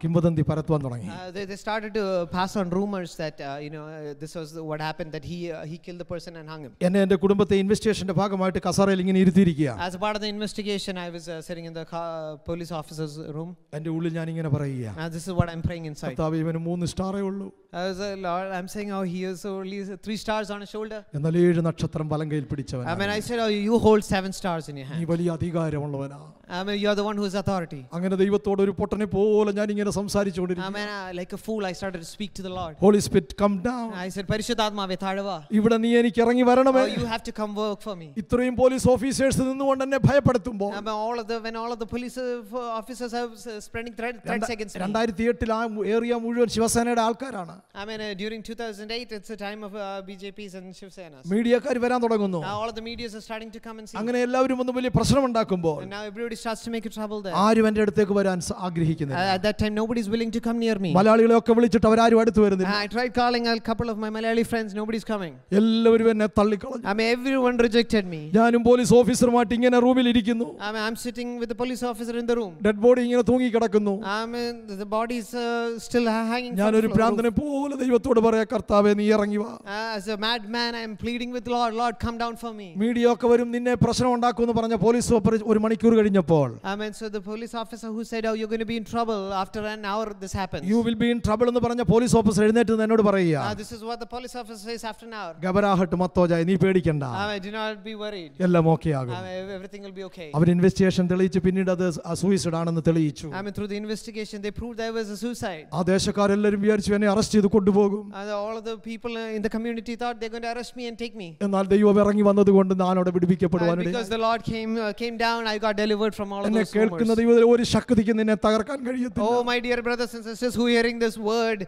S1: കിംവദന്തി പരത്തുവാൻ തുടങ്ങി
S2: they, they started to pass on rumors that uh, you know this was what happened that he uh, he killed the person and hung him
S1: എന്നെ എൻ്റെ കുടുംബത്തെ ഇൻവെസ്റ്റിഗേഷന്റെ ഭാഗമായിട്ട് കസറയിൽ ഇങ്ങനെ ഇരുത്തിയിരിക്കുക
S2: as a part of the investigation i was uh, sitting in the car, police officers room എൻ്റെ ഉള്ളിൽ ഞാൻ ഇങ്ങനെ പറയും പറയുക Now this is what I'm praying inside. കർത്താവ്
S1: ഇവന് മൂന്ന് സ്റ്റാറേ ഉള്ളൂ
S2: I was, uh, Lord, I'm saying how he is only three stars on his shoulder.
S1: എന്നാൽ ഏഴ് നക്ഷത്രം വലം കയ്യിൽ പിടിച്ചവൻ I mean, I
S2: said, oh, you hold seven stars in your നീ hand. വലിയ അധികാരമുള്ളവനാ I mean, you're the one who is authority. അങ്ങനെ ദൈവത്തോട് ഒരു പൊട്ടനെ പോലെ ഞാൻ ഇങ്ങനെ സംസാരിച്ചുകൊണ്ടിരിക്കും I mean, uh, like a fool, I started to speak to the Lord. Holy Spirit come down I said, Parishadhatmave Thadava,
S1: ഇവിടെ നീ എനിക്ക് ഇറങ്ങി വരണമേ oh, you
S2: have to come work for me.
S1: ഇത്രയും പോലീസ് ഓഫീസേഴ്സ് നിന്നുകൊണ്ട് എന്നെ ഭയപ്പെടുത്തുമ്പോൾ I
S2: mean, all of the, when all of the police uh, f- officers are uh, spreading threat- threats against me.
S1: രണ്ടായിരത്തി ആ ഏറിയ മുഴുവൻ ശിവസേനയുടെ ആൾക്കാരാണ്
S2: I during 2008, it's a time of uh, BJPs and Shiv Senas.
S1: മീഡിയക്കാർ വരാൻ തുടങ്ങുന്നു Now all
S2: of the media are starting to come and see. അങ്ങനെ
S1: എല്ലാവരും ഒന്ന് വലിയ പ്രശ്നമുണ്ടാക്കുമ്പോൾ And
S2: now everybody starts to make a trouble there. ആരും
S1: എൻ്റെ അടുത്തേക്ക് വരാൻ Uh,
S2: ആഗ്രഹിക്കുന്നില്ല at that time, nobody is willing to come near me. മലയാളികളെ
S1: ഒക്കെ വിളിച്ചിട്ട് അവരാരും അടുത്ത് വരുന്നില്ല
S2: I tried calling a couple of my Malayali friends, Nobody is coming. എല്ലാവരും എന്നെ തള്ളിക്കളഞ്ഞു I mean, everyone rejected me.
S1: ഞാനും പോലീസ് ഓഫീസറുമായിട്ട് ഇങ്ങനെ റൂമിൽ ഇരിക്കുന്നു
S2: I I'm sitting with the police officer in the room.
S1: Dead body ഇങ്ങനെ തൂങ്ങിക്കിടക്കുന്നു
S2: I mean, the body is uh, still hanging ഞാൻ ഒരു പ്രാന്തനെ
S1: പോലെ ദൈവത്തോട് പറയാ കർത്താവേ നീ ഇറങ്ങി വാ
S2: as a madman i am pleading with lord lord come down for me
S1: media ഒക്കെ വരും നിന്നെ പ്രശ്നം ഉണ്ടാക്കും എന്ന് പറഞ്ഞ പോലീസ് ഓഫീസർ ഒരു മണിക്കൂർ കഴിഞ്ഞപ്പോൾ
S2: amen so the police officer who said oh you're going to be in trouble after an hour this happens
S1: you will be in trouble എന്ന് പറഞ്ഞ പോലീസ് ഓഫീസർ എഴുന്നേറ്റ് എന്നോട് ah this
S2: is what the police officer says after an hour
S1: ഗബരാഹട്ട് nee pedikanda i
S2: do not be worried
S1: എല്ലാം okay ആകും
S2: everything will be okay അവർ
S1: investigation തെളിയിച്ച് പിന്നീട് അത് സൂയിസൈഡ് ആണെന്ന് തെളിയിച്ചു
S2: i am through the investigation and they proved there was a suicide.
S1: ആ ദേശക്കാരെല്ലാവരും വിചാരിച്ചു എന്നെ അറസ്റ്റ് ചെയ്ത് കൊണ്ടുപോകും.
S2: And all of the people in the community thought they're going to arrest me and take me.
S1: എന്നാൽ ദൈവം ഇറങ്ങി വന്നതുകൊണ്ട് ഞാൻ അവിടെ വിടുവിക്കപ്പെടുവാനിടയായി. Because
S2: the Lord came uh, came down I got delivered from all of those കേൾക്കുന്ന
S1: ദൈവത്തിൽ ശക്തിക്ക് നിന്നെ
S2: തകർക്കാൻ കഴിയത്തില്ല. Oh my dear brothers and sisters who hearing this word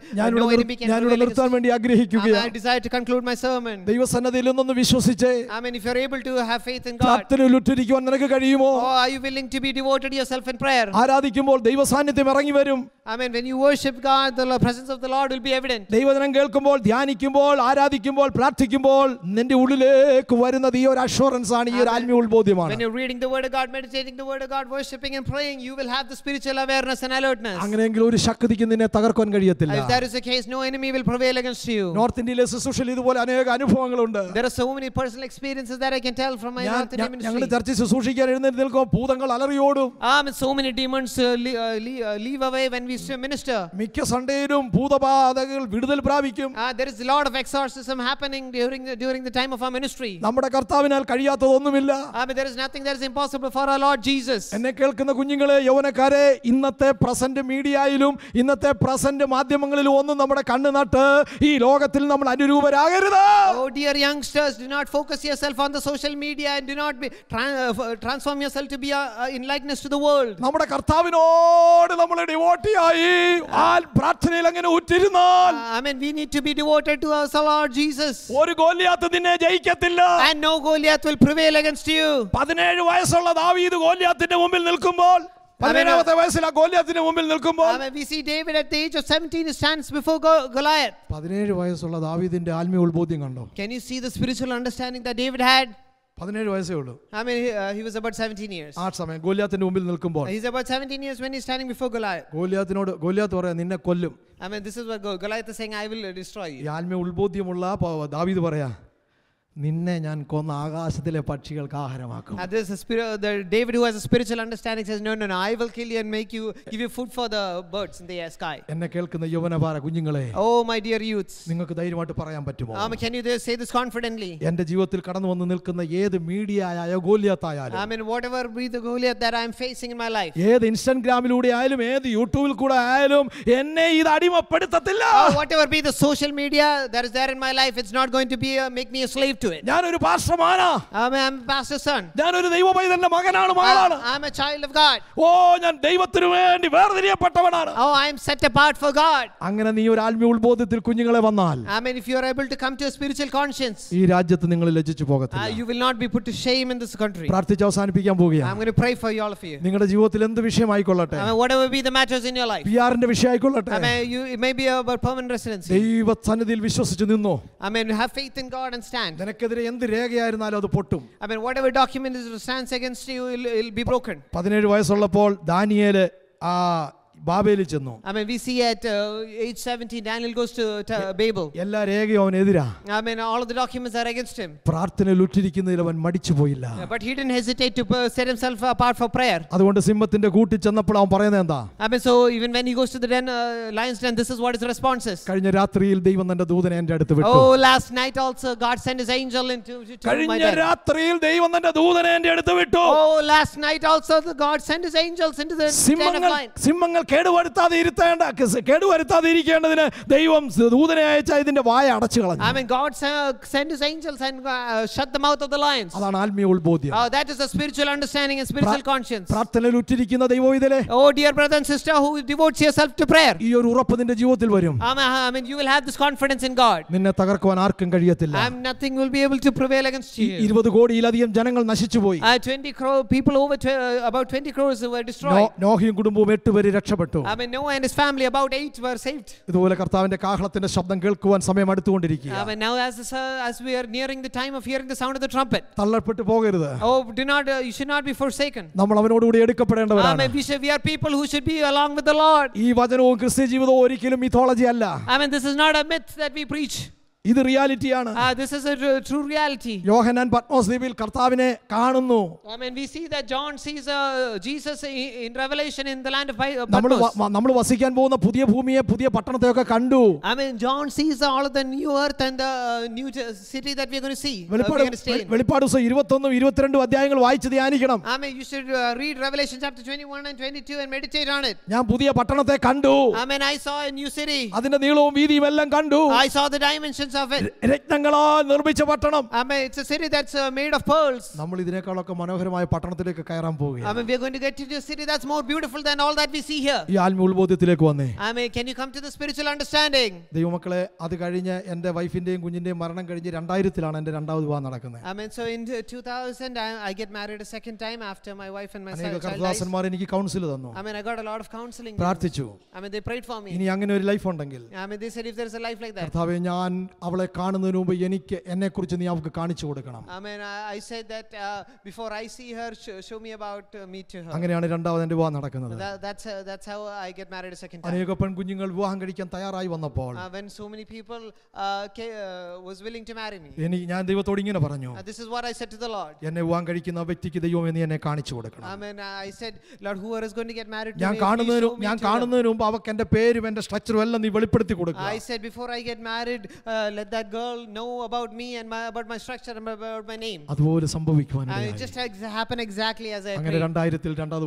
S2: no enemy can ഞാനിവിടെ നിർത്താൻ വേണ്ടി ആഗ്രഹിക്കുകയാണ്. I desire to conclude my sermon. ദൈവസന്നദ്ധിയിൽ നിന്നൊന്ന് വിശ്വസിച്ചേ. I mean if you're able to have faith in God.
S1: കർത്തനിൽ ഉറ്റിരിക്കുവാൻ നിനക്ക് കഴിയുമോ? Oh are
S2: you willing to be devoted yourself in prayer?
S1: ആരാധിക്കുമ്പോൾ ദൈവസാന്നിധ്യം ഇറങ്ങി വരും
S2: I mean, when you worship God, the presence of the Lord will be evident. ദൈവവചനം കേൾക്കുമ്പോൾ
S1: ധ്യാനിക്കുമ്പോൾ ആരാധിക്കുമ്പോൾ പ്രാർത്ഥിക്കുമ്പോൾ നിന്റെ ഉള്ളിലേക്ക് വരുന്നത് ഈ ഒരു അഷുറൻസ് ആണ് ഈ ഒരു ആത്മീയ ഉത്ബോധ്യമാണ്. When
S2: you're reading the word of God, meditating the word of God, worshiping and praying, you will have the spiritual awareness and alertness. അങ്ങനെയെങ്കിൽ
S1: ഒരു ശക്തിക്ക് നിന്നെ തകർക്കാൻ കഴിയത്തില്ല. If that
S2: is the case, no enemy will prevail against you. North ഇന്ത്യയിലെ ശുശ്രൂഷയിൽ ഇതുപോലെ അനേക അനുഭവങ്ങളുണ്ട്. There are so many personal experiences that I can tell from my North Indian ministry. ഞങ്ങൾ ചർച്ച ശുശ്രൂഷിക്കാൻ എഴുന്നേറ്റ് നിൽക്കുമ്പോൾ ഭൂതങ്ങൾ അലറിയോടും. Ah, so many demons uh, leave, uh, leave away when we minister. മിക്ക സൺഡേയിലും ഭൂതബാധകൾ വിടുതൽ പ്രാപിക്കും. There is a lot of exorcism happening during the, during the time of our ministry. നമ്മുടെ കർത്താവിനാൽ കഴിയാത്തതൊന്നുമില്ല. There is nothing that is
S1: impossible for our Lord Jesus. എന്നെ കേൾക്കുന്ന കുഞ്ഞുങ്ങളെ യൗവനക്കാരെ ഇന്നത്തെ present മീഡിയയിലും ഇന്നത്തെ പ്രസന്റ് മാധ്യമങ്ങളിലും ഒന്നും നമ്മുടെ കണ്ണ് നട്ട് ഈ ലോകത്തിൽ നമ്മൾ അനുരൂപരാകരുത്. Oh
S2: dear youngsters, do not focus yourself on the social media and do not be transform yourself to be in likeness to the world. നമ്മുടെ കർത്താവിനോട് nammal ഡിവോട്ടിയായി ആ പ്രാർത്ഥനയിൽ അങ്ങനെ ഉറ്റിരുന്നാൽ I mean we need to be devoted to our Lord Jesus. ഒരു ഗോലിയാത്ത് നിന്നെ ജയിക്കത്തില്ല. And no Goliath will prevail against you. 17 വയസ്സുള്ള ദാവീദ് ഗോലിയാത്തിന്റെ മുമ്പിൽ നിൽക്കുമ്പോൾ പതിനേഴാമത്തെ വയസ്സിൽ ആ ഗോലിയാത്തിന്റെ മുമ്പിൽ നിൽക്കുമ്പോൾ we see David at the age of 17 he stands before Goliath 17
S1: വയസ്സുള്ള ദാവീദിന്റെ ആത്മീയ ഉത്ബോധ്യം കണ്ടോ
S2: can you see the spiritual understanding that David had പതിനേഴ് വയസ്സേ ഉള്ളൂ I mean he, uh, he was about 17 years.
S1: ആ സമയം ഗോലിയാത്തിന്റെ മുമ്പിൽ നിൽക്കുമ്പോൾ He's
S2: about 17 years when he's standing before Goliath. ഗോലിയാത്തിനോട് Goliath
S1: പറയാം നിന്നെ കൊല്ലും
S2: I mean this is what Go- Goliath is saying I will uh, destroy you. ഈ
S1: ആത്മീയ ഉത്ബോധ്യമുള്ള പ- ദാവീദ് പറയാ നിന്നെ ഞാൻ കൊന്ന ആകാശത്തിലെ പക്ഷികൾക്ക് ആഹാരമാക്കും
S2: and this the spirit the david who has a spiritual understanding says no no no i will kill you and make you give you food for the birds in the sky
S1: എന്നെ കേൾക്കുന്ന യൗവനഭാര കുഞ്ഞുങ്ങളെ oh my dear youths നിങ്ങൾക്ക് ധൈര്യമായിട്ട് പറയാൻ പറ്റുമോ um,
S2: can you say this confidently
S1: എൻ്റെ ജീവിതത്തിൽ കടന്നു വന്ന് നിൽക്കുന്ന ഏത് മീഡിയ ആയ ഗോലിയത്തായാലും i
S2: mean whatever be the goliath that i am facing in my life
S1: ഏത് ഇൻസ്റ്റഗ്രാമിലൂടെ ആയാലും
S2: ഏത് യൂട്യൂബിൽ കൂടെ ആയാലും എന്നെ ഇത് അടിമപ്പെടുത്തത്തില്ല whatever be the social media that is there in my life it's not going to be a, make me a slave to it. ഞാൻ ഒരു പാസ്റ്റർമാനാ I'm a pastor's son. ഞാൻ ഒരു ദൈവ പൈതലിന്റെ മകനാണ് മകളാണ് I'm a child of God. ഓ ഞാൻ ദൈവത്തിനു വേണ്ടി വേർതിരിയപ്പെട്ടവനാണ് Oh I am set apart for God.
S1: അങ്ങനെ നീ ഒരു ആത്മീയ ഉത്ബോധത്തിൽ കുഞ്ഞുങ്ങളെ വന്നാൽ
S2: I mean if you are able to come to a spiritual conscience.
S1: ഈ രാജ്യത്തെ നിങ്ങൾ ലജ്ജിച്ചു പോകത്തില്ല.
S2: You will not be put to shame in this country.
S1: പ്രാർത്ഥിച്ച് അവസാനിപ്പിക്കാൻ പോവുകയാണ്. I am
S2: going to pray for you all of you. നിങ്ങളുടെ ജീവിതത്തിൽ എന്ത് വിഷയമായിക്കൊള്ളട്ടെ. Whatever be the matters in your life. പിആറിന്റെ വിഷയമായിക്കൊള്ളട്ടെ. I mean you it may be a permanent residency.
S1: ദൈവസന്നിധിയിൽ വിശ്വസിച്ച് നിന്നോ.
S2: I mean have faith in God and stand. നിനക്കെതിരെ എന്ത് രേഖയായിരുന്നാലും അത് പൊട്ടും I mean whatever document stands against you will be broken
S1: 17 വയസ്സുള്ളപ്പോൾ Daniel ആ ബാബേലിൽ ചെന്നു
S2: I mean we see at uh, age 17 Daniel goes to, to Babel എല്ലാ
S1: രേഖയും അവൻ എതിരാ
S2: I mean all of the documents are against him
S1: പ്രാർത്ഥനയിൽ ഉറ്റിരിക്കുന്നതിൽ അവൻ മടിച്ചു പോയില്ല
S2: but he didn't hesitate to set himself apart for prayer അതുകൊണ്ട്
S1: സിംഹത്തിന്റെ കൂട്ടിൽ ചെന്നപ്പോൾ അവൻ പറയുന്നത്
S2: എന്താ I mean so even when he goes to the den, uh, lion's den this is what his response is കഴിഞ്ഞ രാത്രിയിൽ ദൈവം തന്റെ ദൂതനെ എൻ്റെ അടുത്ത് വിട്ടു oh last night also God sent his angel into to, to my കഴിഞ്ഞ den രാത്രിയിൽ ദൈവം തന്റെ
S1: ദൂതനെ എൻ്റെ അടുത്ത് വിട്ടു oh
S2: last night also the God sent his angels into the den of lion
S1: സിംഹങ്ങൾ കേടുവരുത്താതെ ഇരുത്തേണ്ട കേടുവരുത്താതെ ഇരിക്കേണ്ടതിന് ദൈവം ദൂതനെ അയച്ച ഇതിന്റെ വായ
S2: അടച്ചു കളഞ്ഞു I mean God sent his angels and uh, shut the mouth of the lions. അതാണ് ആത്മീയ ഉത്ബോധ്യം. Oh that is the spiritual understanding and spiritual conscience. പ്രാർത്ഥനയിൽ ഉറ്റിരിക്കുന്ന ദൈവവിദലേ Oh dear brother and sister who devotes yourself to prayer. ഈ ഒരു ഉറപ്പ് നിന്റെ ജീവിതത്തിൽ വരും. I mean you will have this confidence in God.
S1: നിന്നെ തകർക്കുവാൻ ആർക്കും കഴിയത്തില്ല.
S2: I am nothing will be able to prevail against you.
S1: 20 കോടിയിലധികം ജനങ്ങൾ
S2: നശിച്ചുപോയി. 20 crore people over about 20 crores were destroyed.
S1: നോഹയും കുടുംബവും എട്ട് പേര് രക്ഷപ്പെട്ടു.
S2: രക്ഷപ്പെട്ടു
S1: ഇതുപോലെ കർത്താവിന്റെ കാഹളത്തിന്റെ ശബ്ദം കേൾക്കുവാൻ സമയം എടുത്തുകൊണ്ടിരിക്കുകയാണ്
S2: oh, uh, ഈ വചനവും ക്രിസ്ത്യ ജീവിതവും ഒരിക്കലും മിഥോളജി അല്ല I mean, this is not a myth that we preach.
S1: ഇത് റിയാലിറ്റിയാണ് this is a true reality Yohannan Patmos ദ്വീപിൽ കർത്താവിനെ കാണുന്നു
S2: I mean we see that John sees Jesus in Revelation in the land of നമ്മൾ നമ്മൾ
S1: വസിക്കാൻ പോകുന്ന പുതിയ ഭൂമിയെ പുതിയ പട്ടണത്തെ ഒക്കെ കണ്ടു I mean John sees all the new
S2: earth and the new city that we are going to see
S1: വെളിപ്പാട് ദിവസം 21 22 അധ്യായങ്ങൾ വായിച്ചു ധ്യാനിക്കണം
S2: I mean you should read Revelation chapter 21 and 22 and meditate on it
S1: ഞാൻ പുതിയ പട്ടണത്തെ കണ്ടു I
S2: mean I saw a new city അതിന്റെ നീളവും വീതിയും എല്ലാം കണ്ടു I saw the dimensions descriptions of it. രത്നങ്ങളാൽ നിർമ്മിച്ച പട്ടണം. I it's a city that's uh, made of pearls. nammal ഇതിനേക്കാളൊക്കെ manoharamaya
S1: പട്ടണത്തിലേക്ക് കയറാൻ പോവുകയാണ്. amen
S2: mean, we are going to get to a city that's more beautiful than all that we see here.
S1: ഈ ആത്മീയ ഉത്ബോധത്തിലേക്ക് വന്നേ.
S2: I can you come to the spiritual understanding?
S1: ദൈവമക്കളെ അത് കഴിഞ്ഞ് എൻ്റെ വൈഫിൻ്റെയും കുഞ്ഞിൻ്റെയും maranam കഴിഞ്ഞ് 2000 എൻ്റെ ende വിവാഹം നടക്കുന്നത്.
S2: I amen so in 2000 I, I get married a second time after my wife and my son. കർത്താസന്മാർ
S1: എനിക്ക് കൗൺസിൽ തന്നു. I
S2: mean, I got a lot of counseling. പ്രാർത്ഥിച്ചു. I they prayed for me. ini
S1: angane ഒരു life undengil
S2: amen they said if there is a life like that. കർത്താവേ
S1: naan അവളെ കാണുന്നതിന് മുമ്പ് എനിക്ക് എന്നെക്കുറിച്ച് നീ അവൾക്ക് കാണിച്ചു കൊടുക്കണം അങ്ങനെയാണ് രണ്ടാമത് എൻ്റെ വിവാഹം നടക്കുന്നത്
S2: uh, അനേക
S1: പെൺകുഞ്ഞുങ്ങൾ വിവാഹം കഴിക്കാൻ തയ്യാറായി വന്നപ്പോൾ
S2: uh, uh,
S1: ഞാൻ ദൈവത്തോട് ഇങ്ങനെ പറഞ്ഞു എന്നെ വിവാഹം കഴിക്കുന്ന വ്യക്തിക്ക് ദൈവം നീ എന്നെ കാണിച്ചു കൊടുക്കണം
S2: ഞാൻ കാണുന്നതിന്
S1: ഞാൻ കാണുന്നതിന് മുമ്പ് അവർക്ക് എൻ്റെ പേരും എൻ്റെ സ്ട്രക്ചറും എല്ലാം നീ വെളിപ്പെടുത്തി കൊടുക്കണം
S2: let that girl know about me and my about my structure and about my name.
S1: അതുപോലെ സംഭവിക്കുവാൻ And it just
S2: happened exactly as I അങ്ങനെ
S1: prayed. 2000 ൽ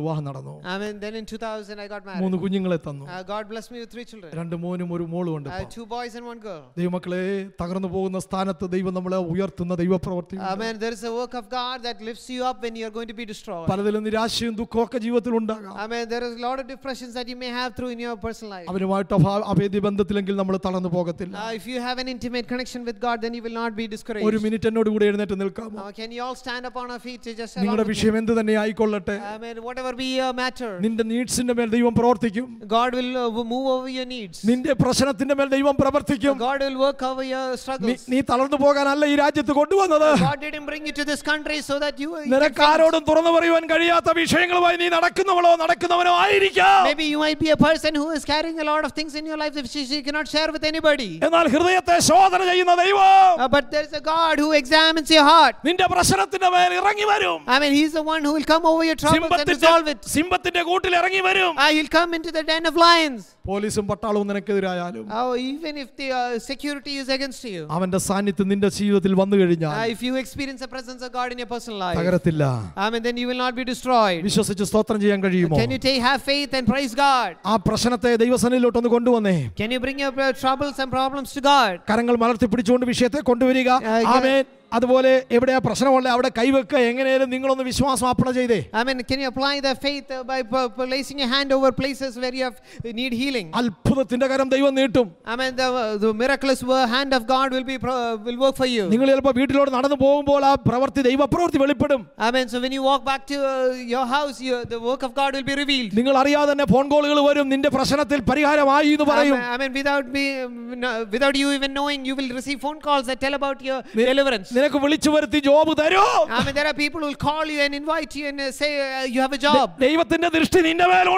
S2: I mean then in 2000 I got married. moonu
S1: കുഞ്ഞുങ്ങളെ thannu
S2: Uh, God blessed me with three children.
S1: rendu മോനും oru moolu undu Uh,
S2: two boys and one girl.
S1: ദൈവമക്കളെ തകർന്നു Amen. There
S2: is a work of God that lifts you up when you are going to be destroyed.
S1: പലതിലും nirashayum ദുഃഖവും jeevathil ജീവിതത്തിൽ
S2: Amen. There is a lot of depressions that you may have through in your personal life.
S1: അവരുമായിട്ട് അഭേദ്യ ബന്ധത്തിലെങ്കിൽ നമ്മൾ തളർന്നു Uh,
S2: if you have an intimate made connection with God, then you will not be discouraged. ഒരു
S1: minute എന്നോട് കൂടെ എഴുന്നേറ്റ് നിൽക്കാമോ?
S2: Can you all stand up on our feet to just നിങ്ങളുടെ
S1: വിഷയം എന്ത് തന്നെ ആയിക്കൊള്ളട്ടെ.
S2: Amen. Whatever be your matter.
S1: നിന്റെ നീഡ്സിന്റെ മേൽ ദൈവം പ്രവർത്തിക്കും. God will move over your needs. നിന്റെ പ്രശ്നത്തിന്റെ മേൽ ദൈവം പ്രവർത്തിക്കും. God will work over your struggles. നീ തളർന്നു പോകാനല്ല ഈ രാജ്യത്ത് കൊണ്ടുവന്നത്. God
S2: didn't bring you to this country so that you നിനക്ക് ആരോടും തുറന്നു
S1: പറയുവാൻ കഴിയാത്ത വിഷയങ്ങളുമായി നീ നടക്കുന്നവളോ നടക്കുന്നവനോ ആയിരിക്കാം. Maybe you
S2: might be a person who is carrying a lot of things in your life that you cannot share with anybody. എന്നാൽ ഹൃദയത്തെ പരിശോധന ചെയ്യുന്ന ദൈവം but there's a god who examines your heart നിന്റെ പ്രശ്നത്തിന്റെ മേൽ ഇറങ്ങി വരും i mean he's the one who will come over your troubles and resolve it സിംഹത്തിന്റെ കൂട്ടിൽ ഇറങ്ങി വരും he'll come into the den of lions പോലീസും പട്ടാളവും നിനക്കെതിരായാലും oh even if the uh, security is against you
S1: അവന്റെ സാന്നിധ്യം നിന്റെ ജീവിതത്തിൽ വന്നു കഴിഞ്ഞാൽ uh,
S2: if you experience the presence of god in your personal life തകരത്തില്ല
S1: amen then you will not be destroyed വിശ്വസിച്ച് സ്തോത്രം ചെയ്യാൻ കഴിയുമോ can
S2: you take have faith and praise god
S1: ആ പ്രശ്നത്തെ ദൈവസന്നിധിയിലോട്ട് ഒന്ന് കൊണ്ടുവന്നേ
S2: can you bring your troubles and problems to god കരങ്ങൾ
S1: മലർത്തി പിടിച്ചുകൊണ്ട് വിഷയത്തെ കൊണ്ടുവരിക ആമേൻ അതുപോലെ എവിടെയാ പ്രശ്നമുള്ള അവിടെ കൈവെക്കുക എങ്ങനെയാലും
S2: നിങ്ങളൊന്ന് വിശ്വാസം അപ്ലൈ ചെയ്തേ I mean can you apply the faith by placing a hand over places where you have need healing അത്ഭുതത്തിന്റെ കരം ദൈവം നീട്ടും I mean the miracles hand of God will be will work for you നിങ്ങൾ ചിലപ്പോൾ വീട്ടിലോട് നടന്നു പോകുമ്പോൾ ആ പ്രവൃത്തി ദൈവ പ്രവൃത്തി വെളിപ്പെടും I mean so when you walk back to your house the work of God will be revealed നിങ്ങൾ അറിയാതെ തന്നെ ഫോൺ കോളുകൾ
S1: വരും നിന്റെ പ്രശ്നത്തിൽ പരിഹാരമായി എന്ന് പറയും
S2: I mean without be without you even knowing you will receive phone calls that tell about your
S1: deliverance നിനക്ക് വിളിച്ചു വരുത്തി ജോബ് തരും
S2: uh, uh,
S1: ദൈവത്തിന്റെ ദൃഷ്ടി നിന്റെ യു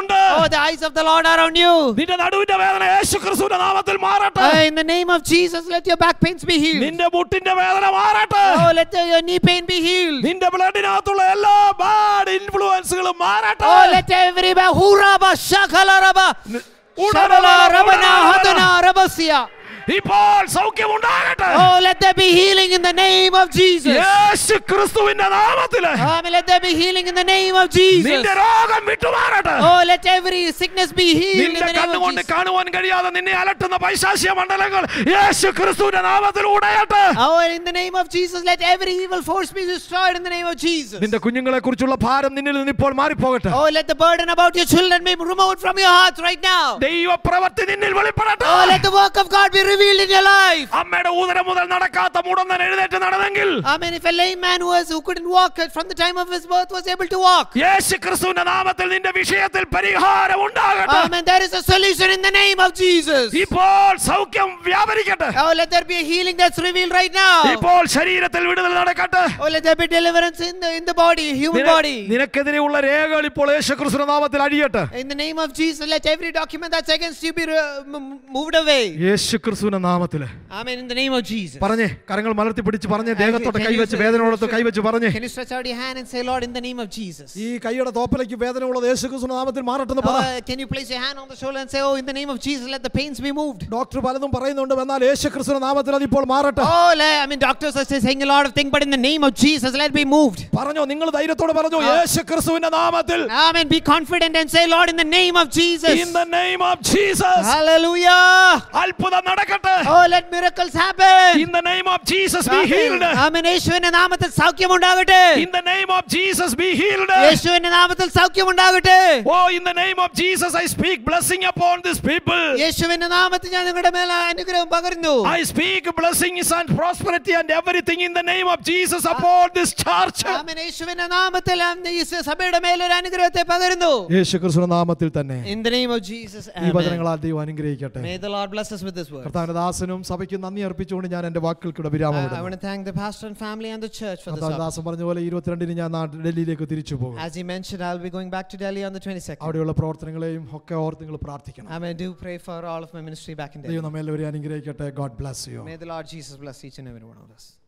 S2: oh, നിന്റെ നടുവിന്റെ വേദന യേശുക്രിസ്തുവിന്റെ നാമത്തിൽ മാറട്ടെ in the name of Jesus let your back pains be healed നിന്റെ മുട്ടിന്റെ വേദന മാറട്ടെ oh let your knee pain be healed നിന്റെ ബ്ലഡിനകത്തുള്ള
S1: എല്ലാ ബാഡ് ഇൻഫ്ലുവൻസുകളും മാറട്ടെ ഓ oh, ലെറ്റ് എവരി ബ ഹൂറബ
S2: ഷഖലറബ റബനാ ഹദനാ റബസിയാ ഇപ്പോൾ സൗഖ്യം ഉണ്ടാകട്ടെ oh let they be healing in the name of Jesus Yesu ക്രിസ്തുവിന്റെ നാമത്തിൽ amen let they be healing in the name of Jesus നിന്റെ രോഗം വിട്ടുമാറട്ടെ oh let every sickness be heal in the name
S1: കാണുവാൻ കഴിയാതെ നിന്നെ അലട്ടുന്ന പൈശാചിക മണ്ഡലങ്ങൾ യേശു ക്രിസ്തുവിന്റെ
S2: നാമത്തിൽ ഉടയട്ടെ oh in the name of Jesus let every evil force be destroyed in the name of Jesus നിന്റെ കുഞ്ഞുങ്ങളെക്കുറിച്ചുള്ള ഭാരം നിന്നിൽ നിന്ന് ഇപ്പോൾ മാറി പോകട്ടെ oh let the burden about your children be removed from your heart right now ദൈവ പ്രവൃത്തി നിന്നിൽ വെളിപ്പെടട്ടെ oh let the work of God be revealed in your life. അമ്മയുടെ
S1: ഉദരം മുതൽ നടക്കാത്ത മുടന്തൻ എഴുന്നേറ്റ് നടന്നെങ്കിൽ
S2: Amen. If a lame man who was who couldn't walk from the time of his birth was able to walk. യേശു ക്രിസ്തുവിന്റെ നാമത്തിൽ നിന്റെ വിഷയത്തിൽ പരിഹാരം ഉണ്ടാകട്ടെ. Amen. There is a solution in the name of Jesus. ഇപ്പോൾ സൗഖ്യം വ്യാപരിക്കട്ടെ. Oh, let there be a healing that's revealed right now. ഇപ്പോൾ ശരീരത്തിൽ വിടുതൽ നടക്കട്ടെ. Oh, let there be deliverance in the in the body, human body.
S1: നിനക്കെതിരെയുള്ള രേഖകൾ ഇപ്പോൾ യേശുക്രിസ്തുവിന്റെ നാമത്തിൽ അഴിയട്ടെ.
S2: In the name of Jesus, let every document that's against you be moved away.
S1: യേശുക്രിസ്തു യേശുവിന്റെ നാമത്തിൽ പറഞ്ഞേ കരങ്ങൾ മലർത്തി പിടിച്ച് പറഞ്ഞേ ദേഹത്തോടെ കൈവച്ച് വേദനയോടത്ത് കൈവച്ച് പറഞ്ഞേ
S2: ഈ കൈയുടെ തോപ്പിലേക്ക് വേദന ഉള്ളത് നാമത്തിൽ മാറട്ടെ uh, oh, ഡോക്ടർ പലതും പറയുന്നുണ്ട് എന്നാൽ യേശുക്രിസ്തുവിന്റെ നാമത്തിൽ അത് ഇപ്പോൾ മാറട്ടെ oh, പറഞ്ഞോ നിങ്ങൾ ധൈര്യത്തോട് പറഞ്ഞു uh, യേശുക്രിസ്തുവിന്റെ നാമത്തിൽ അത്ഭുതം നടക്കട്ടെ നടക്കട്ടെ oh let miracles happen in the name of Jesus be healed amen യേശുവിന്റെ നാമത്തിൽ സൗഖ്യം ഉണ്ടാകട്ടെ in the name of Jesus be healed യേശുവിന്റെ നാമത്തിൽ സൗഖ്യം ഉണ്ടാകട്ടെ oh in the name of Jesus I speak blessing upon this people യേശുവിന്റെ നാമത്തിൽ ഞാൻ നിങ്ങളുടെ മേൽ അനുഗ്രഹം പകരുന്നു I speak
S1: blessings and prosperity and everything in the name of Jesus upon this church
S2: amen യേശുവിന്റെ നാമത്തിൽ ഞാൻ ഈ സഭയുടെ മേൽ ഒരു അനുഗ്രഹത്തെ പകരുന്നു
S1: യേശുക്രിസ്തുവിന്റെ നാമത്തിൽ തന്നെ
S2: in the name of Jesus amen ഈ വചനങ്ങളാൽ
S1: ദൈവം അനുഗ്രഹിക്കട്ടെ may
S2: the Lord bless us with this word സഭയ്ക്ക് നന്ദി അർപ്പിച്ചുകൊണ്ട്
S1: ഞാൻ uh, വിരാമം I want to
S2: thank the pastor and family and the church for
S1: this. ഞാൻ ഡൽഹിയിലേക്ക് തിരിച്ചു പോകും
S2: As he mentioned, I'll be going back to Delhi on the 22nd. അവിടെയുള്ള പ്രവർത്തനങ്ങളെയും ഒക്കെ ഓർത്ത് നിങ്ങൾ പ്രാർത്ഥിക്കണം I mean, do pray for all of my ministry back in Delhi. അനുഗ്രഹിക്കട്ടെ God bless you May the Lord Jesus bless each and every one of us.